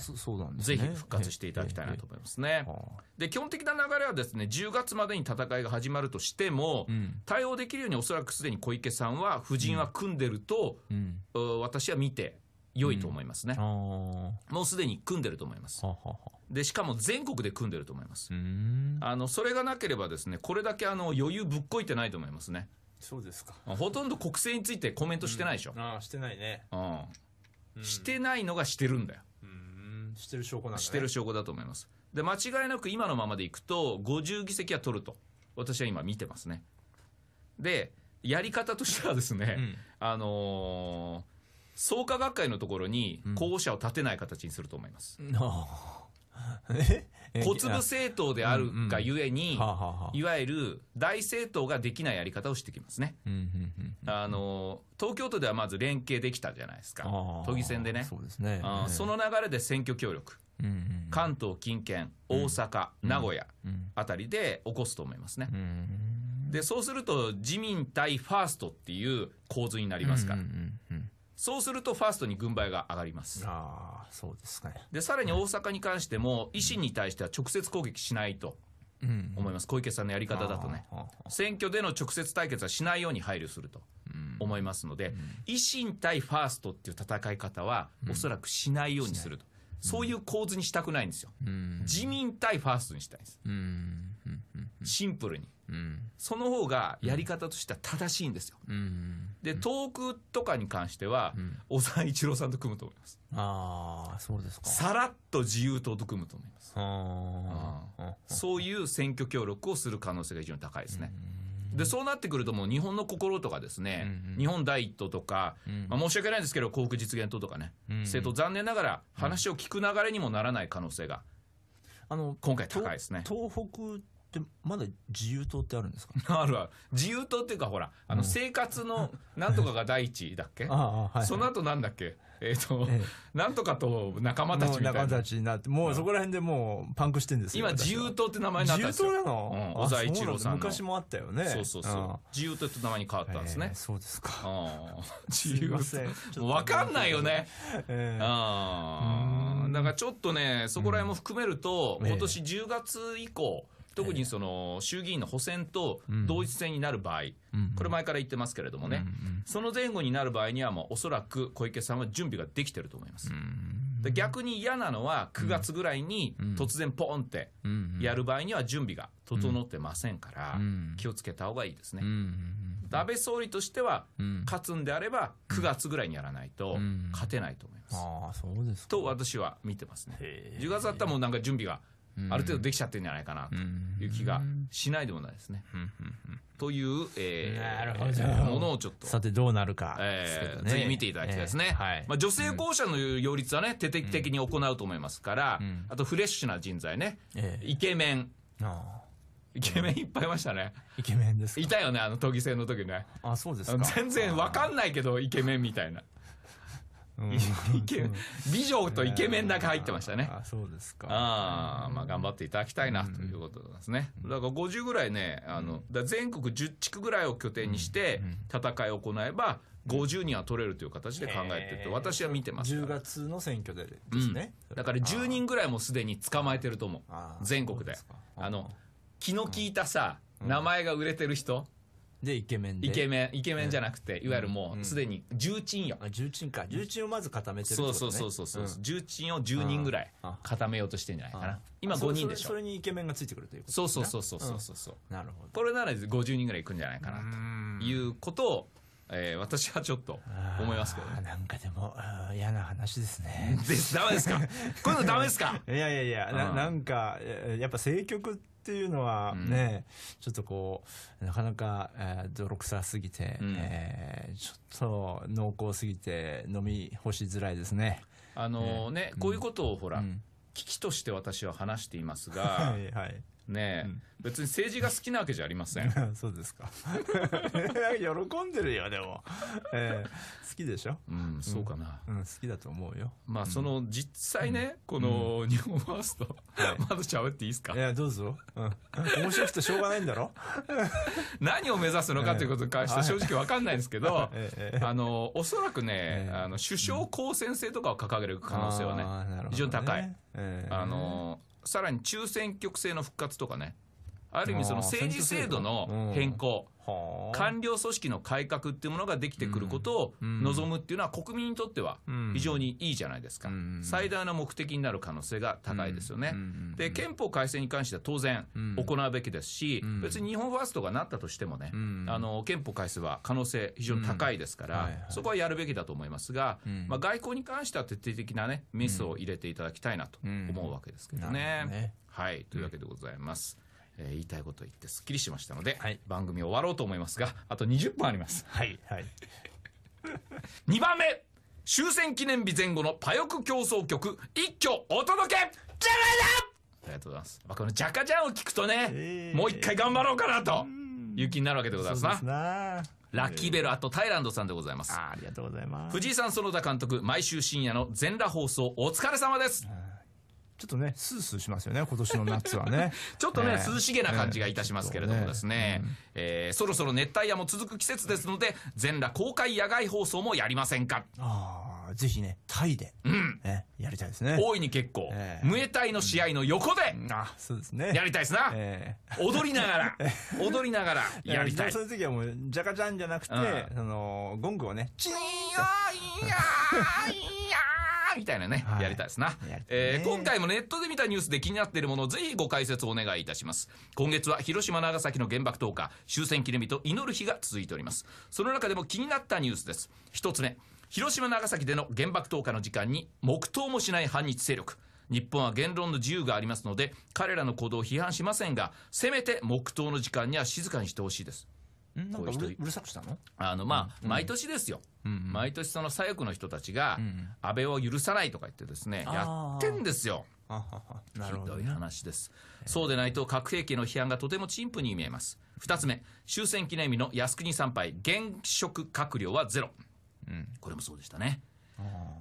ぜひ復活していただきたいなと思いますね。で、基本的な流れはですね、10月までに戦いが始まるとしても、対応できるようにおそらくすでに小池さんは、夫人は組んでると、私は見て良いと思いますね。もうすでに組んでると思います。はははで、しかも全国で組んでると思います。あの、それがなければですね、これだけあの、余裕ぶっこいてないと思いますね。そうですか。ほとんど国政についてコメントしてないでしょ。うん、ああ、してないね。うん。してないのがしてるんだよ。うん、してる証拠なんだ、ね、してる証拠だと思います。で、間違いなく今のままでいくと、50議席は取ると。私は今見てますね。で、やり方としてはですね、うん、あのー、創価学会のところに候補者を立てない形にすると思います。うん [laughs] 小粒政党であるがゆえに、いわゆる大政党ができないやり方をしてきますね。あの東京都ではまず連携できたじゃないですか、都議選でね。そうですね、その流れで選挙協力、関東近県、大阪、名古屋あたりで起こすと思いますね。でそうすると自民対ファーストっていう構図になりますから。そうするとファーストに軍配が上がります。ああ、そうですね。で、さらに大阪に関しても、維新に対しては直接攻撃しないと。思います、小池さんのやり方だとね、選挙での直接対決はしないように配慮すると思いますので、維新対ファーストっていう戦い方は、おそらくしないようにすると、そういう構図にしたくないんですよ、自民対ファーストにしたいです。シンプルに、その方がやり方としては正しいんですよ、で遠くとかに関しては、小沢一郎さんと組むと思いますああそうですかさらっと自由党と組むと思いますあ、そういう選挙協力をする可能性が非常に高いですね、でそうなってくると、もう日本の心とかですね、うんうん、日本第一党とか、うん、まあ、申し訳ないんですけど、幸福実現党とかね、うんうん、政党、残念ながら話を聞く流れにもならない可能性があの今回高いですね。東北でまだ自由党ってあるんですか [laughs] あるある。自由党っていうか、ほら、あの、生活のなんとかが第一だっけ [laughs] ああ、はい、その後なんだっけえっ、ー、と、ええ、なんとかと仲間たちみたいな。仲間たちになって、もうそこら辺でもうパンクしてんですよ。今、自由党って名前になったんですよ。自由党なの、うん、小沢一郎さん昔もあったよね。そうそうそう。自由党って名前に変わったんですね。えー、そうですか。[laughs] 自由党。わかんないよね。えー、ああ。だからちょっとね、そこら辺も含めると、うん、今年10月以降、えー特にその衆議院の補選と同一選になる場合、これ前から言ってますけれどもね、その前後になる場合には、もうおそらく小池さんは準備ができてると思います。逆に嫌なのは、9月ぐらいに突然、ポンってやる場合には準備が整ってませんから、気をつけた方がいいですね。安倍総理としては、勝つんであれば、9月ぐらいにやらないと、勝てないと思います。すと私は見てますね。10月だったらもうなんか準備がある程度できちゃってるんじゃないかなという気がしないでもないですね。という、えー、ものをちょっと。さてどうなるか、えーぜひ見ていただきたいですね。えーはい、まあ、女性校舎の擁立はね、徹底的に行うと思いますから、うん、あとフレッシュな人材ね、えー、イケメン。イケメンいっぱいいましたね。イケメンですいたよね、あの都議選の時ね。あ、そうです全然わかんないけど、イケメンみたいな。イケ美女とイケメンだけ入ってましたね。あそうですか。ああ、まあ頑張っていただきたいなということですね。だから50ぐらいね、あの、全国10地区ぐらいを拠点にして戦いを行えば、50人は取れるという形で考えてて、私は見てます。10月の選挙でですね。だから10人ぐらいもすでに捕まえてると思う。全国で。あの、気の利いたさ、名前が売れてる人。で、イケメンイケメン、イケメンじゃなくて、いわゆるもう、すでに重鎮よ。あ、重鎮か。重鎮をまず固めてるそうそうそうそう。重鎮を10人ぐらい固めようとしてんじゃないかな。今5人でしょ。それにイケメンがついてくるということそうそうそうそうそうそう。なるほど。これなら50人ぐらいいくんじゃないかな、ということを、えー、私はちょっと思いますけど、ね、なんかでも嫌な話ですねですダメですかこういうのダメですか [laughs] いやいやいや、うん、ななんかやっぱ政局っていうのはね、うん、ちょっとこう、なかなか、えー、泥臭すぎて、うん、えー、ちょっと濃厚すぎて飲み干しづらいですね。あのー、ね、こういうことをほら、危機として私は話していますが、はいはい、ねえ、うん、別に政治が好きなわけじゃありません [laughs] そうですか [laughs] 喜んでるよでも、えー、好きでしょうんそうかな、うん、うん、好きだと思うよまあ、その実際ね、この日本ファースト、[laughs] まだ喋っていいですかいやどうぞ、うん、面白くてしょうがないんだろ何を目指すのかということに関して正直わかんないんですけど、えー、あのおそらくね、えー、あの首相公選制とかを掲げる可能性はね、ね、非常に高い、えー、あのさらに中選挙区制の復活とかね、ある意味、その政治制度の変更。官僚組織の改革っていうものができてくることを望むっていうのは国民にとっては非常にいいじゃないですか、最大の目的になる可能性が高いですよね。で憲法改正に関しては当然行うべきですし、別に日本ファーストがなったとしてもね、あの憲法改正は可能性非常に高いですから、そこはやるべきだと思いますが、まあ、外交に関しては徹底的なねミスを入れていただきたいなと思うわけですけどね。はいというわけでございます。えー、言いたいことを言ってすっきりしましたので、はい、番組終わろうと思いますがあと20分ありますはいはい2 [laughs] 番目終戦記念日前後のパヨク競争曲一挙お届けじゃないだありがとうございます、まあ、この「ジャカジャン」を聞くとね、えー、もう一回頑張ろうかなとい気になるわけでございますなラッキーベルアとタイランドさんでございますありがとうございます藤井さん園田監督毎週深夜の全裸放送お疲れ様ですちょっとね、スースーしますよね、今年の夏はね。[laughs] ちょっとね、えー、涼しげな感じがいたしますけれどもですね、ねえー、そろそろ熱帯夜も続く季節ですので、全裸公開野外放送もやりませんか。ああ、ぜひね、タイで、うんね、やりたいですね。大いに結構、えー、ムエタイの試合の横で、うん、あそうですね。やりたいですな。えー、踊りながら、[laughs] 踊りながらやりたい。そういう時はもう、じゃかじゃんじゃなくて、うん、その、ゴングをね、チーンーいやーいやーーみたいなね、はい、やりたいですな、ね、えー、今回もネットで見たニュースで気になっているものをぜひご解説お願いいたします今月は広島長崎の原爆投下終戦記念日と祈る日が続いておりますその中でも気になったニュースです一つ目広島長崎での原爆投下の時間に黙祷もしない反日勢力日本は言論の自由がありますので彼らの行動を批判しませんがせめて黙祷の時間には静かにしてほしいですなんうるさくしたのあの、まあ、毎年ですよ。毎年その左翼の人たちが、安倍を許さないとか言ってですね、やってんですよ。ひどい話です。そうでないと核兵器の批判がとても陳腐に見えます。二つ目、終戦記念日の靖国参拝、現職閣僚はゼロ。これもそうでしたね。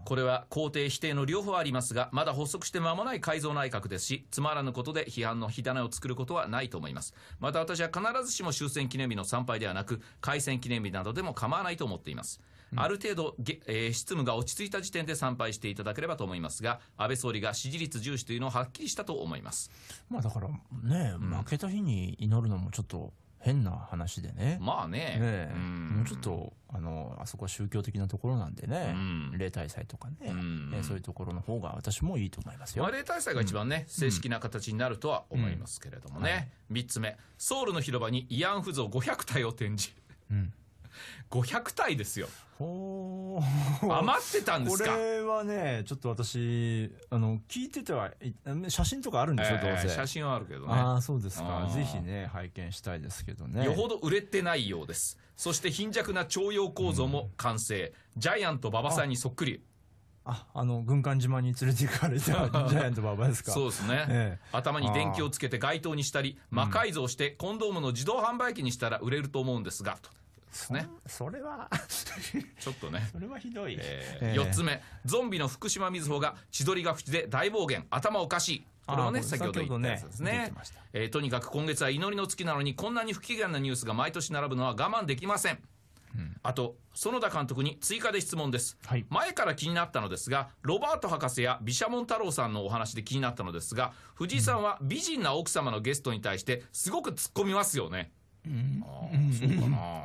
これは肯定否定の両方ありますがまだ発足して間もない改造内閣ですしつまらぬことで批判の火種を作ることはないと思いますまた私は必ずしも終戦記念日の参拝ではなく開戦記念日などでも構わないと思っていますある程度、えー、執務が落ち着いた時点で参拝していただければと思いますが、安倍総理が支持率重視というのをはっきりしたと思います、まあ、だからね、負けた日に祈るのもちょっと変な話でね。まあね。ねうん、もうちょっと、あの、あそこは宗教的なところなんでね、うん、例大祭とかね、うんね、そういうところの方が私もいいと思いますよ。まあ、例大祭が一番ね、正式な形になるとは思いますけれどもね。三、はい、3つ目、ソウルの広場に慰安婦像500体を展示。うん500体ですよ。ほ余ってたんですかこれはね、ちょっと私、あの、聞いてては、写真とかあるんでしょ、どうせ。写真はあるけどね。ああ、そうですか。ぜひね、拝見したいですけどね。よほど売れてないようです。そして貧弱な徴用構造も完成。うん、ジャイアント馬場さんにそっくり。あ、あの、軍艦島に連れて行かれた [laughs] ジャイアント馬場ですか。そうですね。ええ、頭に電気をつけて街灯にしたり、魔改造して、コンドームの自動販売機にしたら売れると思うんですが、と。ですねそれは [laughs] ちょっとねそれはひどい、えー、4つ目ゾンビの福島みずほが千鳥ヶ淵で大暴言頭おかしいこれはね先ほど言ったやつですねね、えー、とにかく今月は祈りの月なのにこんなに不機嫌なニュースが毎年並ぶのは我慢できませんうん、あと園田監督に追加で質問です、はい、前から気になったのですがロバート博士や毘沙門太郎さんのお話で気になったのですが藤井さんは美人な奥様のゲストに対してすごく突っ込みますよね、うん、ああ、そうかな。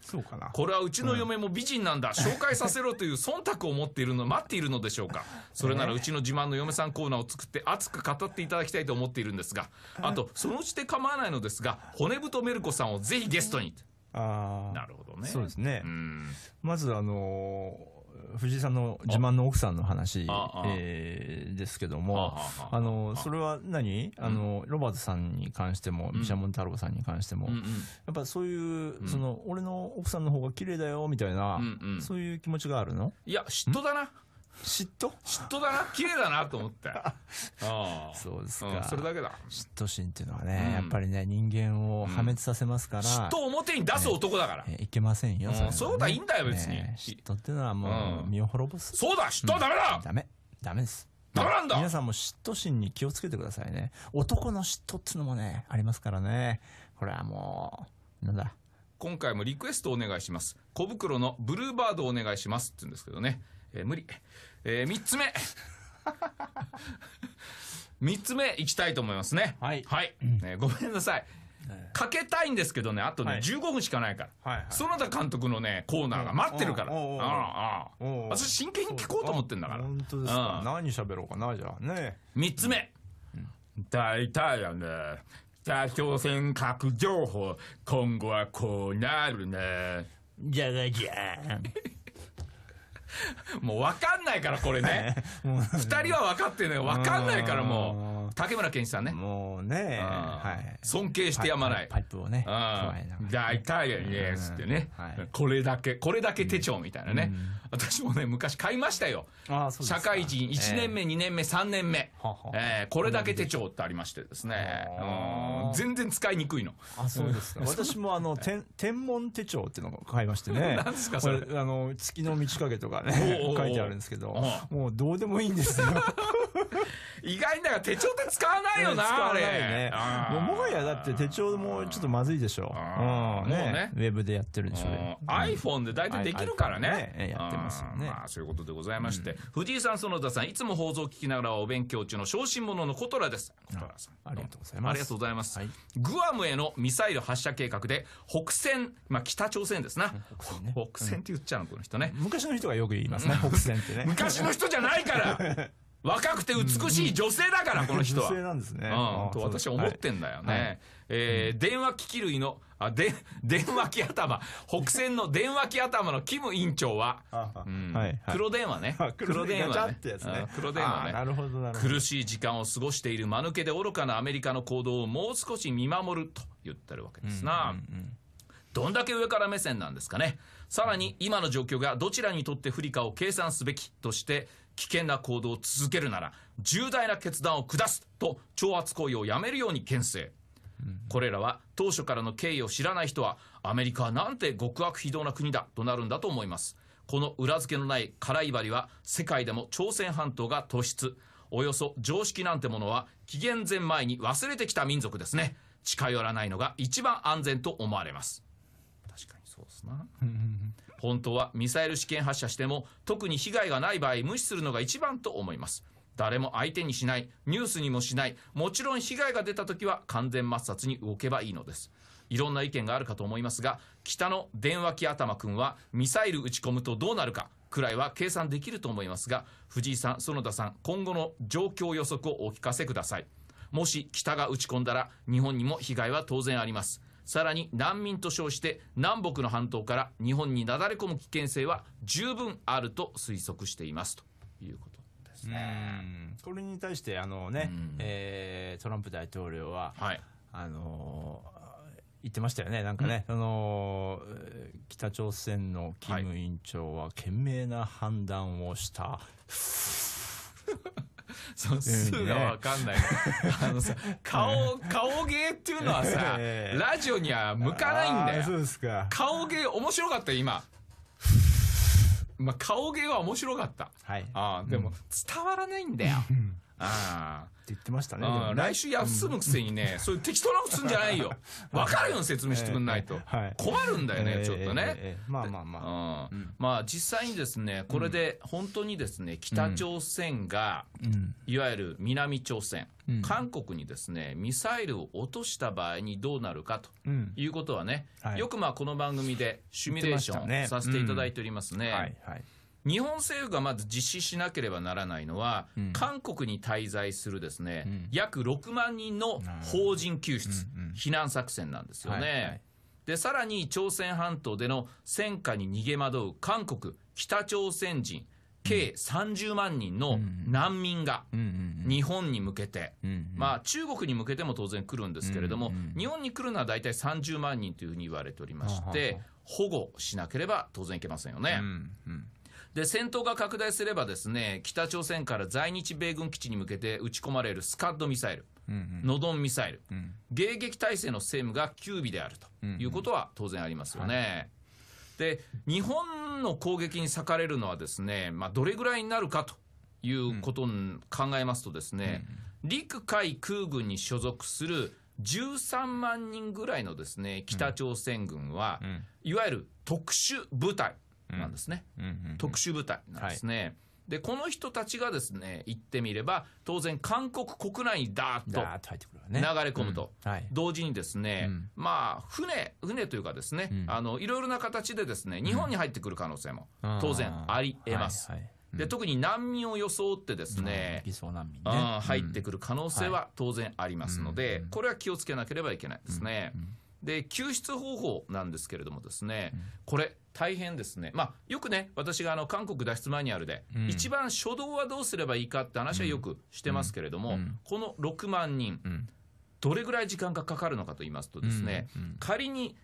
そうかな。これはうちの嫁も美人なんだ、紹介させろという忖度を持っているの、待っているのでしょうか。[laughs] それならうちの自慢の嫁さんコーナーを作って熱く語っていただきたいと思っているんですが、あと、そのうちで構わないのですが、骨太メルコさんをぜひゲストに。ああ。なるほどね。そうですね。うん、まず、あのー藤井さんの自慢の奥さんの話、えー、ですけども、あの、それは何あの、ロバートさんに関しても、毘沙門太郎さんに関しても、やっぱそういう、その、俺の奥さんの方が綺麗だよ、みたいな、そういう気持ちがあるのいや、嫉妬だな。嫉妬嫉妬だな綺麗だなと思って [laughs] そうですか、それだけだ嫉妬心っていうのはね、やっぱりね人間を破滅させますから、嫉妬を表に出す男だから、いけませんよ、そういうことはいいんだよ別に、嫉妬っていうのはもう身を滅ぼす、そうだ嫉妬はダメだ、ダメダメですダメなんだ皆さんも嫉妬心に気をつけてくださいね男の嫉妬っていうのもねありますからねこれはもうなんだ今回もリクエストお願いします小袋のブルーバードお願いしますって言うんですけどね、え無理えー、3つ目3 [laughs] つ目いきたいと思いますねはい、はいえー、ごめんなさいかけたいんですけどね、あとね、はい、15分しかないから、はいはい、園田監督のね、コーナーが待ってるから、ああ、ああ私、真剣に聞こうと思ってんだから。本当ですか、何喋ろうかな、じゃあね。3つ目、大体やね、北朝鮮核情報、今後はこうなるね。じゃがじゃーん。[laughs] もう分かんないから、これ [laughs] ね。二人は分かってんだよ。分かんないから、もう。竹村健一さんね。もうね、尊敬してやまない。パイプをね。大体イエスってね。これだけ、これだけ手帳みたいなね。私もね、昔買いましたよ。社会人1年目、2年目、3年目。これだけ手帳ってありましてですね。全然使いにくいの。あ、そうですか。[laughs] 私もあの、天文手帳っていうのを買いましてね。何ですか、それ。あの、月の満ち欠けとか、ね、書いてあるんですけど、もうどうでもいいんですよ。意外なら手帳って使わないよな、使わないね。もはやだって手帳もちょっとまずいでしょ。うん、ね。ウェブでやってるんでしょ。iPhone で大体できるからね。やってますよね。まあそういうことでございまして、藤井さん、園田さん、いつも放送を聞きながらお勉強中の小心者のトラです。トラさん。ありがとうございます。ありがとうございます。グアムへのミサイル発射計画で、北線、まあ北朝鮮ですな。北線って言っちゃうの、この人ね。昔の人がよく言いますね、北線ってね。昔の人じゃないから [laughs] 若くて美しい女性だから、この人は。女性なんですね。うん、と私は思ってんだよね。はい、えー、電話機器類の、あ、で、[laughs] 電話機頭、北線の電話機頭のキム委員長は、はい黒電話ね。黒電話ね。ね黒電話ね。なるほどなるほど。苦しい時間を過ごしている間抜けで愚かなアメリカの行動をもう少し見守ると言ってるわけですな。うんうんうんどんだけ上から目線なんですかね。さらに今の状況がどちらにとって不利かを計算すべきとして危険な行動を続けるなら重大な決断を下すと挑発行為をやめるように牽制、これらは当初からの経緯を知らない人はアメリカはなんて極悪非道な国だとなるんだと思いますこの裏付けのない辛いばりは世界でも朝鮮半島が突出およそ常識なんてものは紀元前前に忘れてきた民族ですね近寄らないのが一番安全と思われますですな [laughs] 本当はミサイル試験発射しても特に被害がない場合無視するのが一番と思います誰も相手にしないニュースにもしないもちろん被害が出た時は完全抹殺に動けばいいのですいろんな意見があるかと思いますが北の電話機頭くんはミサイル撃ち込むとどうなるかくらいは計算できると思いますが藤井さん園田さん今後の状況予測をお聞かせくださいもし北が打ち込んだら日本にも被害は当然ありますさらに難民と称して南北の半島から日本になだれ込む危険性は十分あると推測していますということですね。これに対してあのね、えー、トランプ大統領は、はい、あのー言ってましたよね、なんかね、うん、の北朝鮮のキム委員長は、賢明な判断をした、その数がわかんない。[laughs] あのさ、顔、顔芸っていうのはさ、[laughs] ラジオには向かないんだよ。そうですか。顔芸面白かった今。まあ、顔芸は面白かった。はい。ああ、でも伝わらないんだよ。[laughs] ああ。って言ってましたね。来週休むくせにね、そういう適当なことするんじゃないよ。[laughs] わかるように説明してくんないと。困るんだよね、ちょっとね。まあまあまあ。まあ実際にですね、これで本当にですね、北朝鮮が、いわゆる南朝鮮、韓国にですね、ミサイルを落とした場合にどうなるかということはね、よくまあこの番組でシミュレーションさせていただいておりますね。はいはい日本政府がまず実施しなければならないのは、うん、韓国に滞在するですね、うん、約6万人の邦人救出、うん避難作戦なんですよね。はいはいでさらに朝鮮半島での戦火に逃げ惑う韓国、北朝鮮人、計30万人の難民が日本に向けて、まあ、中国に向けても当然来るんですけれども、日本に来るのは大体30万人というふうに言われておりまして、保護しなければ当然いけませんよね。うんうんで、戦闘が拡大すればですね、北朝鮮から在日米軍基地に向けて撃ち込まれるスカッドミサイル、うんうん、ノドンミサイル、うん、迎撃体制の政務が9尾であるということは当然ありますよね。うんうんはいで日本の攻撃に割かれるのはですね、まあ、どれぐらいになるかということを考えますとですね、うん、陸海空軍に所属する13万人ぐらいのですね北朝鮮軍は、うん、いわゆる特殊部隊、なんですね。特殊部隊なんですね。はいで、この人たちがですね、行ってみれば、当然韓国国内にダーっと流れ込むと。同時にですね、うん、まあ、船、船というかですね、うん、あの、いろいろな形でですね、日本に入ってくる可能性も当然あり得ます。で特に難民を装ってですね、うん、入ってくる可能性は当然ありますので、これは気をつけなければいけないですね。で、救出方法なんですけれどもですね、これ、大変ですね、まあ、よくね、私があの韓国脱出マニュアルで、うん、一番初動はどうすればいいかって話はよくしてますけれども、うん、この6万人、うん、どれぐらい時間がかかるのかと言いますとですね、仮に、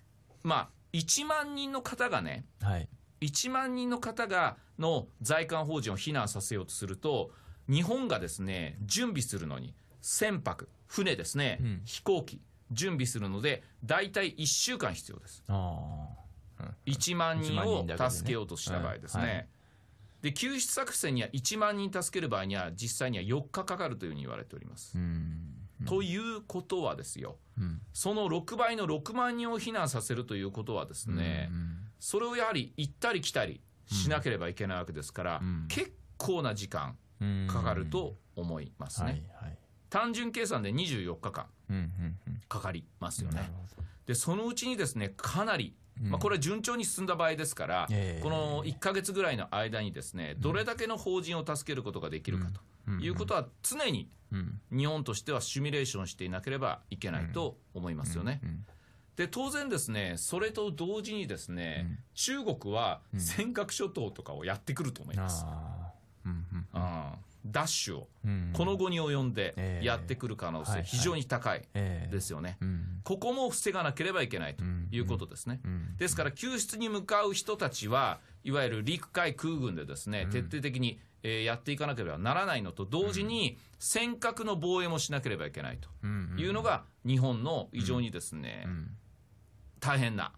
まあ、1万人の方がね、はい、1万人の方がの在韓邦人を避難させようとすると、日本がですね準備するのに、船舶、船ですね、飛行機、準備するので、大体1週間必要です。あ1万人を助けようとした場合ですね。で救出作戦には1万人助ける場合には実際には4日かかるというふうに言われております。ということはですよ、うん、その6倍の6万人を避難させるということはですね、うんうん、それをやはり行ったり来たりしなければいけないわけですから、うん、結構な時間かかると思いますね。単純計算で24日間かかりますよね。で、そのうちにですね、かなりまあ、これ、順調に進んだ場合ですから、この1か月ぐらいの間に、ですねどれだけの法人を助けることができるかということは、常に日本としてはシミュレーションしていなければいけないと思いますよね。で当然、ですねそれと同時にですね、中国は尖閣諸島とかをやってくると思います。ダッシュを、この後に及んでやってくる可能性、非常に高いですよね、ここも防がなければいけないということですね。ですから、救出に向かう人たちは、いわゆる陸海空軍でですね、徹底的にえやっていかなければならないのと同時に、尖閣の防衛もしなければいけないというのが、日本の非常にですね、大変な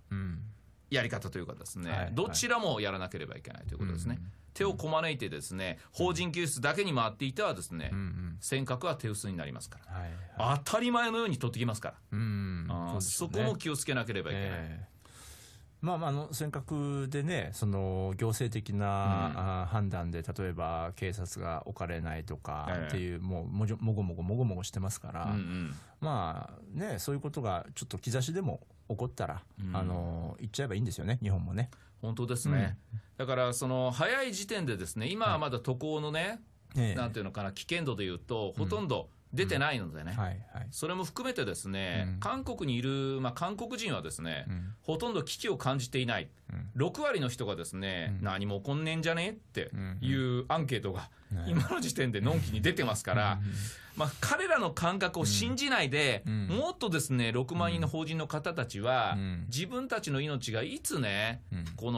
やり方というかですね、はい、どちらもやらなければいけないということですね。うん、手をこまねいてですね、法人救出だけに回っていてはですね、うんうん、尖閣は手薄になりますから、はいはい、当たり前のように取ってきますから、うんね、そこも気をつけなければいけない。えーまあまあ、あの尖閣でね、その行政的な、うん、判断で、例えば警察が置かれないとかっていう、ええ、もうもごもごもごもごしてますから、うんうん、まあね、そういうことがちょっと兆しでも起こったら、うん、あの行っちゃえばいいんですよね、日本もね。本当ですね、うん、だからその早い時点で、ですね今はまだ渡航のね、はい、なんていうのかな、危険度でいうと、ほとんど出てないのでね、はいはい、それも含めてですね、韓国にいる、まあ、韓国人はですね、ほとんど危機を感じていない、う6割の人がですね、何も起こんねんじゃねっていうアンケートが、今の時点でのんきに出てますから、まあ、彼らの感覚を信じないで、もっとですね6万人の法人の方たちは、自分たちの命がいつね、こ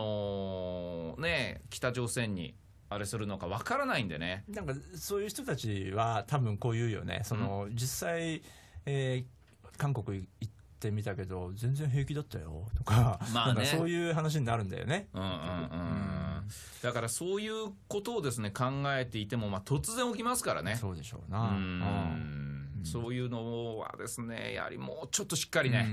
のね北朝鮮にあれするのかわからないんでね。なんかそういう人たちは多分こう言うよね。その、うん、実際、えー、韓国行ってみたけど全然平気だったよとか、まあ、ね、そういう話になるんだよね。うんうんうん。だからそういうことをですね考えていてもまあ突然起きますからね。そうでしょうな。うん、うん、そういうのはですねやはりもうちょっとしっかりね。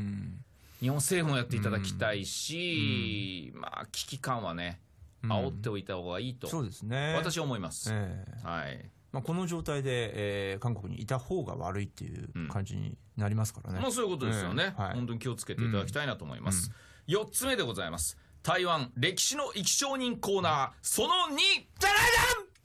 日本政府もやっていただきたいし、まあ危機感はね煽っておいた方がいいと、うん、そうですね。私は思います。えー、はい。まあ、この状態で、えー、韓国にいた方が悪いっていう感じになりますからね。うん、まあ、そういうことですよね、えーはい、本当に気をつけていただきたいなと思います。うん、4つ目でございます。台湾歴史の生き証人コーナー、その2、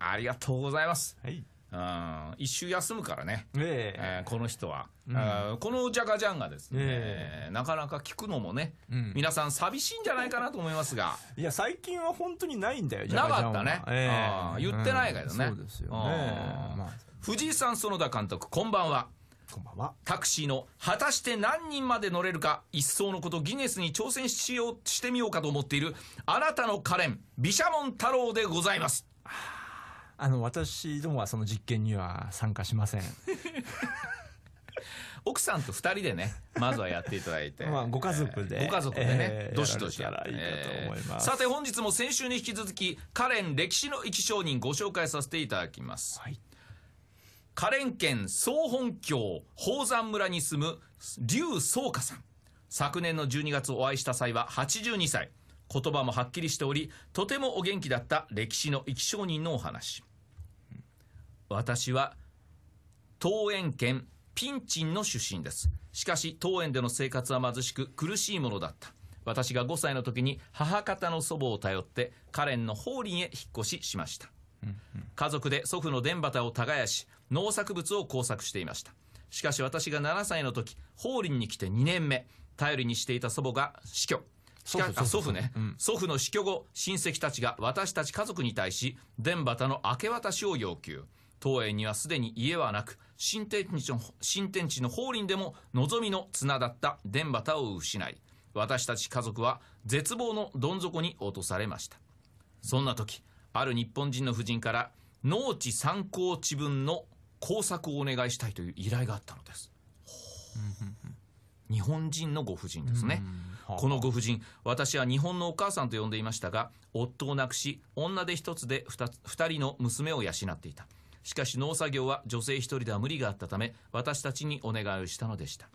ありがとうございます。はいあ一周休むからね、えー、えー、この人は、うん、このジャガジャンがですね、えー、なかなか聞くのもね、うん、皆さん寂しいんじゃないかなと思いますがいや最近は本当にないんだよなかったね、えー、言ってないけどね、うん、そうですよね、まあ、藤井さん園田監督こんばんはこんばんはタクシーの果たして何人まで乗れるか一層のことギネスに挑戦しようしてみようかと思っているあなたのカレン毘沙門太郎でございますあの、私どもはその実験には参加しません。[laughs] 奥さんと二人でね、まずはやっていただいて。[laughs] まあ、ご家族で。えー、ご家族でね、えー、どしどしやたらいいかと思います、えー。さて、本日も先週に引き続き、カレン歴史の生き人ご紹介させていただきます。はい。カレン県総本郷宝山村に住む劉宗華さん。昨年の12月お会いした際は82歳。言葉もはっきりしており、とてもお元気だった歴史の生き証人のお話。私は桃園県ピンチンの出身ですしかし桃園での生活は貧しく苦しいものだった私が5歳の時に母方の祖母を頼ってカレンの法林へ引っ越ししました家族で祖父の電畑を耕し農作物を耕作していましたしかし私が7歳の時法林に来て2年目頼りにしていた祖母が死去祖父祖父ね、うん、祖父の死去後親戚たちが私たち家族に対し田畑の明け渡しを要求東映にはすでに家はなく新天地の新天地の法輪でも望みの綱だった伝端を失い私たち家族は絶望のどん底に落とされましたそんな時ある日本人の婦人から農地参考地分の工作をお願いしたいという依頼があったのです日本人のご婦人ですね、このご婦人私は日本のお母さんと呼んでいましたが夫を亡くし女で一つで二2人の娘を養っていたしかし農作業は女性一人では無理があったため私たちにお願いをしたのでした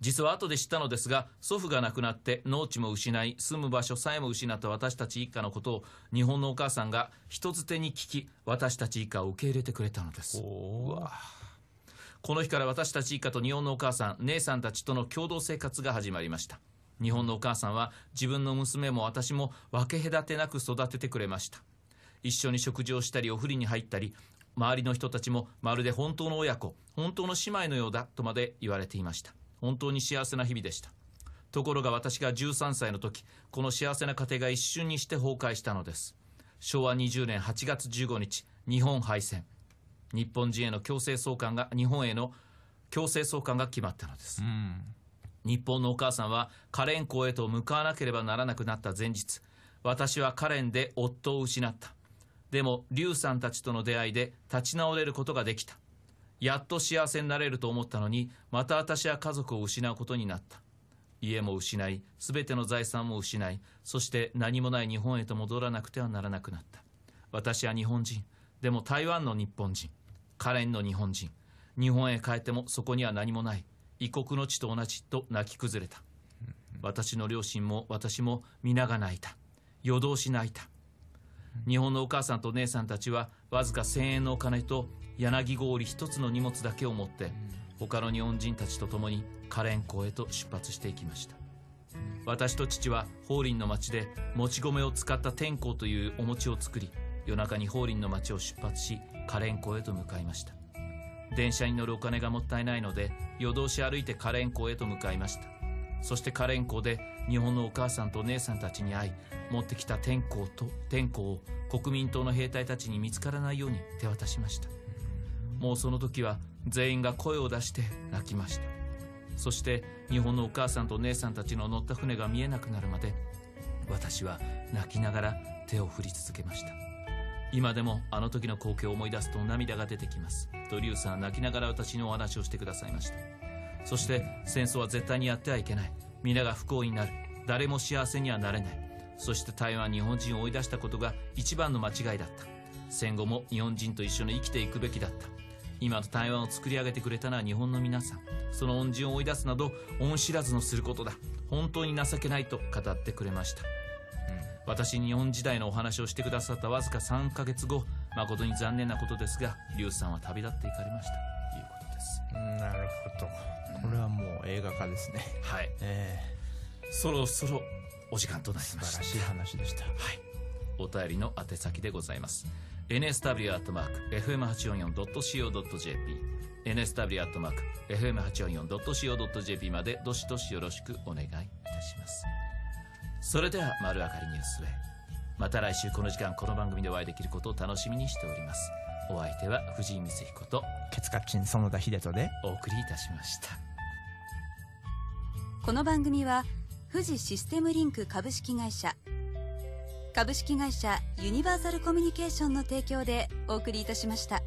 実は後で知ったのですが祖父が亡くなって農地も失い住む場所さえも失った私たち一家のことを日本のお母さんが人づてに聞き私たち一家を受け入れてくれたのですこの日から私たち一家と日本のお母さん姉さんたちとの共同生活が始まりました日本のお母さんは自分の娘も私も分け隔てなく育ててくれました一緒に食事をしたりおふりに入ったり周りの人たちもまるで本当の親子本当の姉妹のようだとまで言われていました本当に幸せな日々でしたところが私が13歳の時この幸せな家庭が一瞬にして崩壊したのです昭和20年8月15日日本敗戦日本人への強制送還が日本への強制送還が決まったのです、日本のお母さんはカレン港へと向かわなければならなくなった前日私はカレンで夫を失ったでも劉さんたちとの出会いで立ち直れることができたやっと幸せになれると思ったのにまた私は家族を失うことになった家も失い全ての財産も失いそして何もない日本へと戻らなくてはならなくなった私は日本人でも台湾の日本人レンの日本人日本へ帰ってもそこには何もない異国の地と同じと泣き崩れた私の両親も私も皆が泣いた夜通し泣いた日本のお母さんとお姉さんたちはわずか1000円のお金と柳氷一つの荷物だけを持って他の日本人たちと共にカレン港へと出発していきました私と父は法輪の町でもち米を使った天香というお餅を作り夜中に法輪の町を出発しカレン港へと向かいました電車に乗るお金がもったいないので夜通し歩いてカレン港へと向かいましたそしてカレンで日本のお母さんとお姉さんたちに会い持ってきた天候と天候を国民党の兵隊たちに見つからないように手渡しましたもうその時は全員が声を出して泣きましたそして日本のお母さんとお姉さんたちの乗った船が見えなくなるまで私は泣きながら手を振り続けました今でもあの時の光景を思い出すと涙が出てきますとリュウさんは泣きながら私にお話をしてくださいましたそして戦争は絶対にやってはいけない皆が不幸になる誰も幸せにはなれないそして台湾日本人を追い出したことが一番の間違いだった戦後も日本人と一緒に生きていくべきだった今の台湾を作り上げてくれたのは日本の皆さんその恩人を追い出すなど恩知らずのすることだ本当に情けないと語ってくれました、うん、私日本時代のお話をしてくださったわずか3ヶ月後誠に残念なことですが劉さんは旅立っていかれましたということですなるほどこれはもう映画化ですねはい、えー、そろそろお時間となりました素晴らしい話でしたはいお便りの宛先でございます nsw.fm844.co.jp nsw.fm844.co.jp までどしどしよろしくお願いいたしますそれでは丸明かりニュースへまた来週この時間この番組でお会いできることを楽しみにしておりますお相手は藤井光彦とケツカチン園田秀人でお送りいたしましたこの番組は富士システムリンク株式会社株式会社ユニバーサルコミュニケーションの提供でお送りいたしました。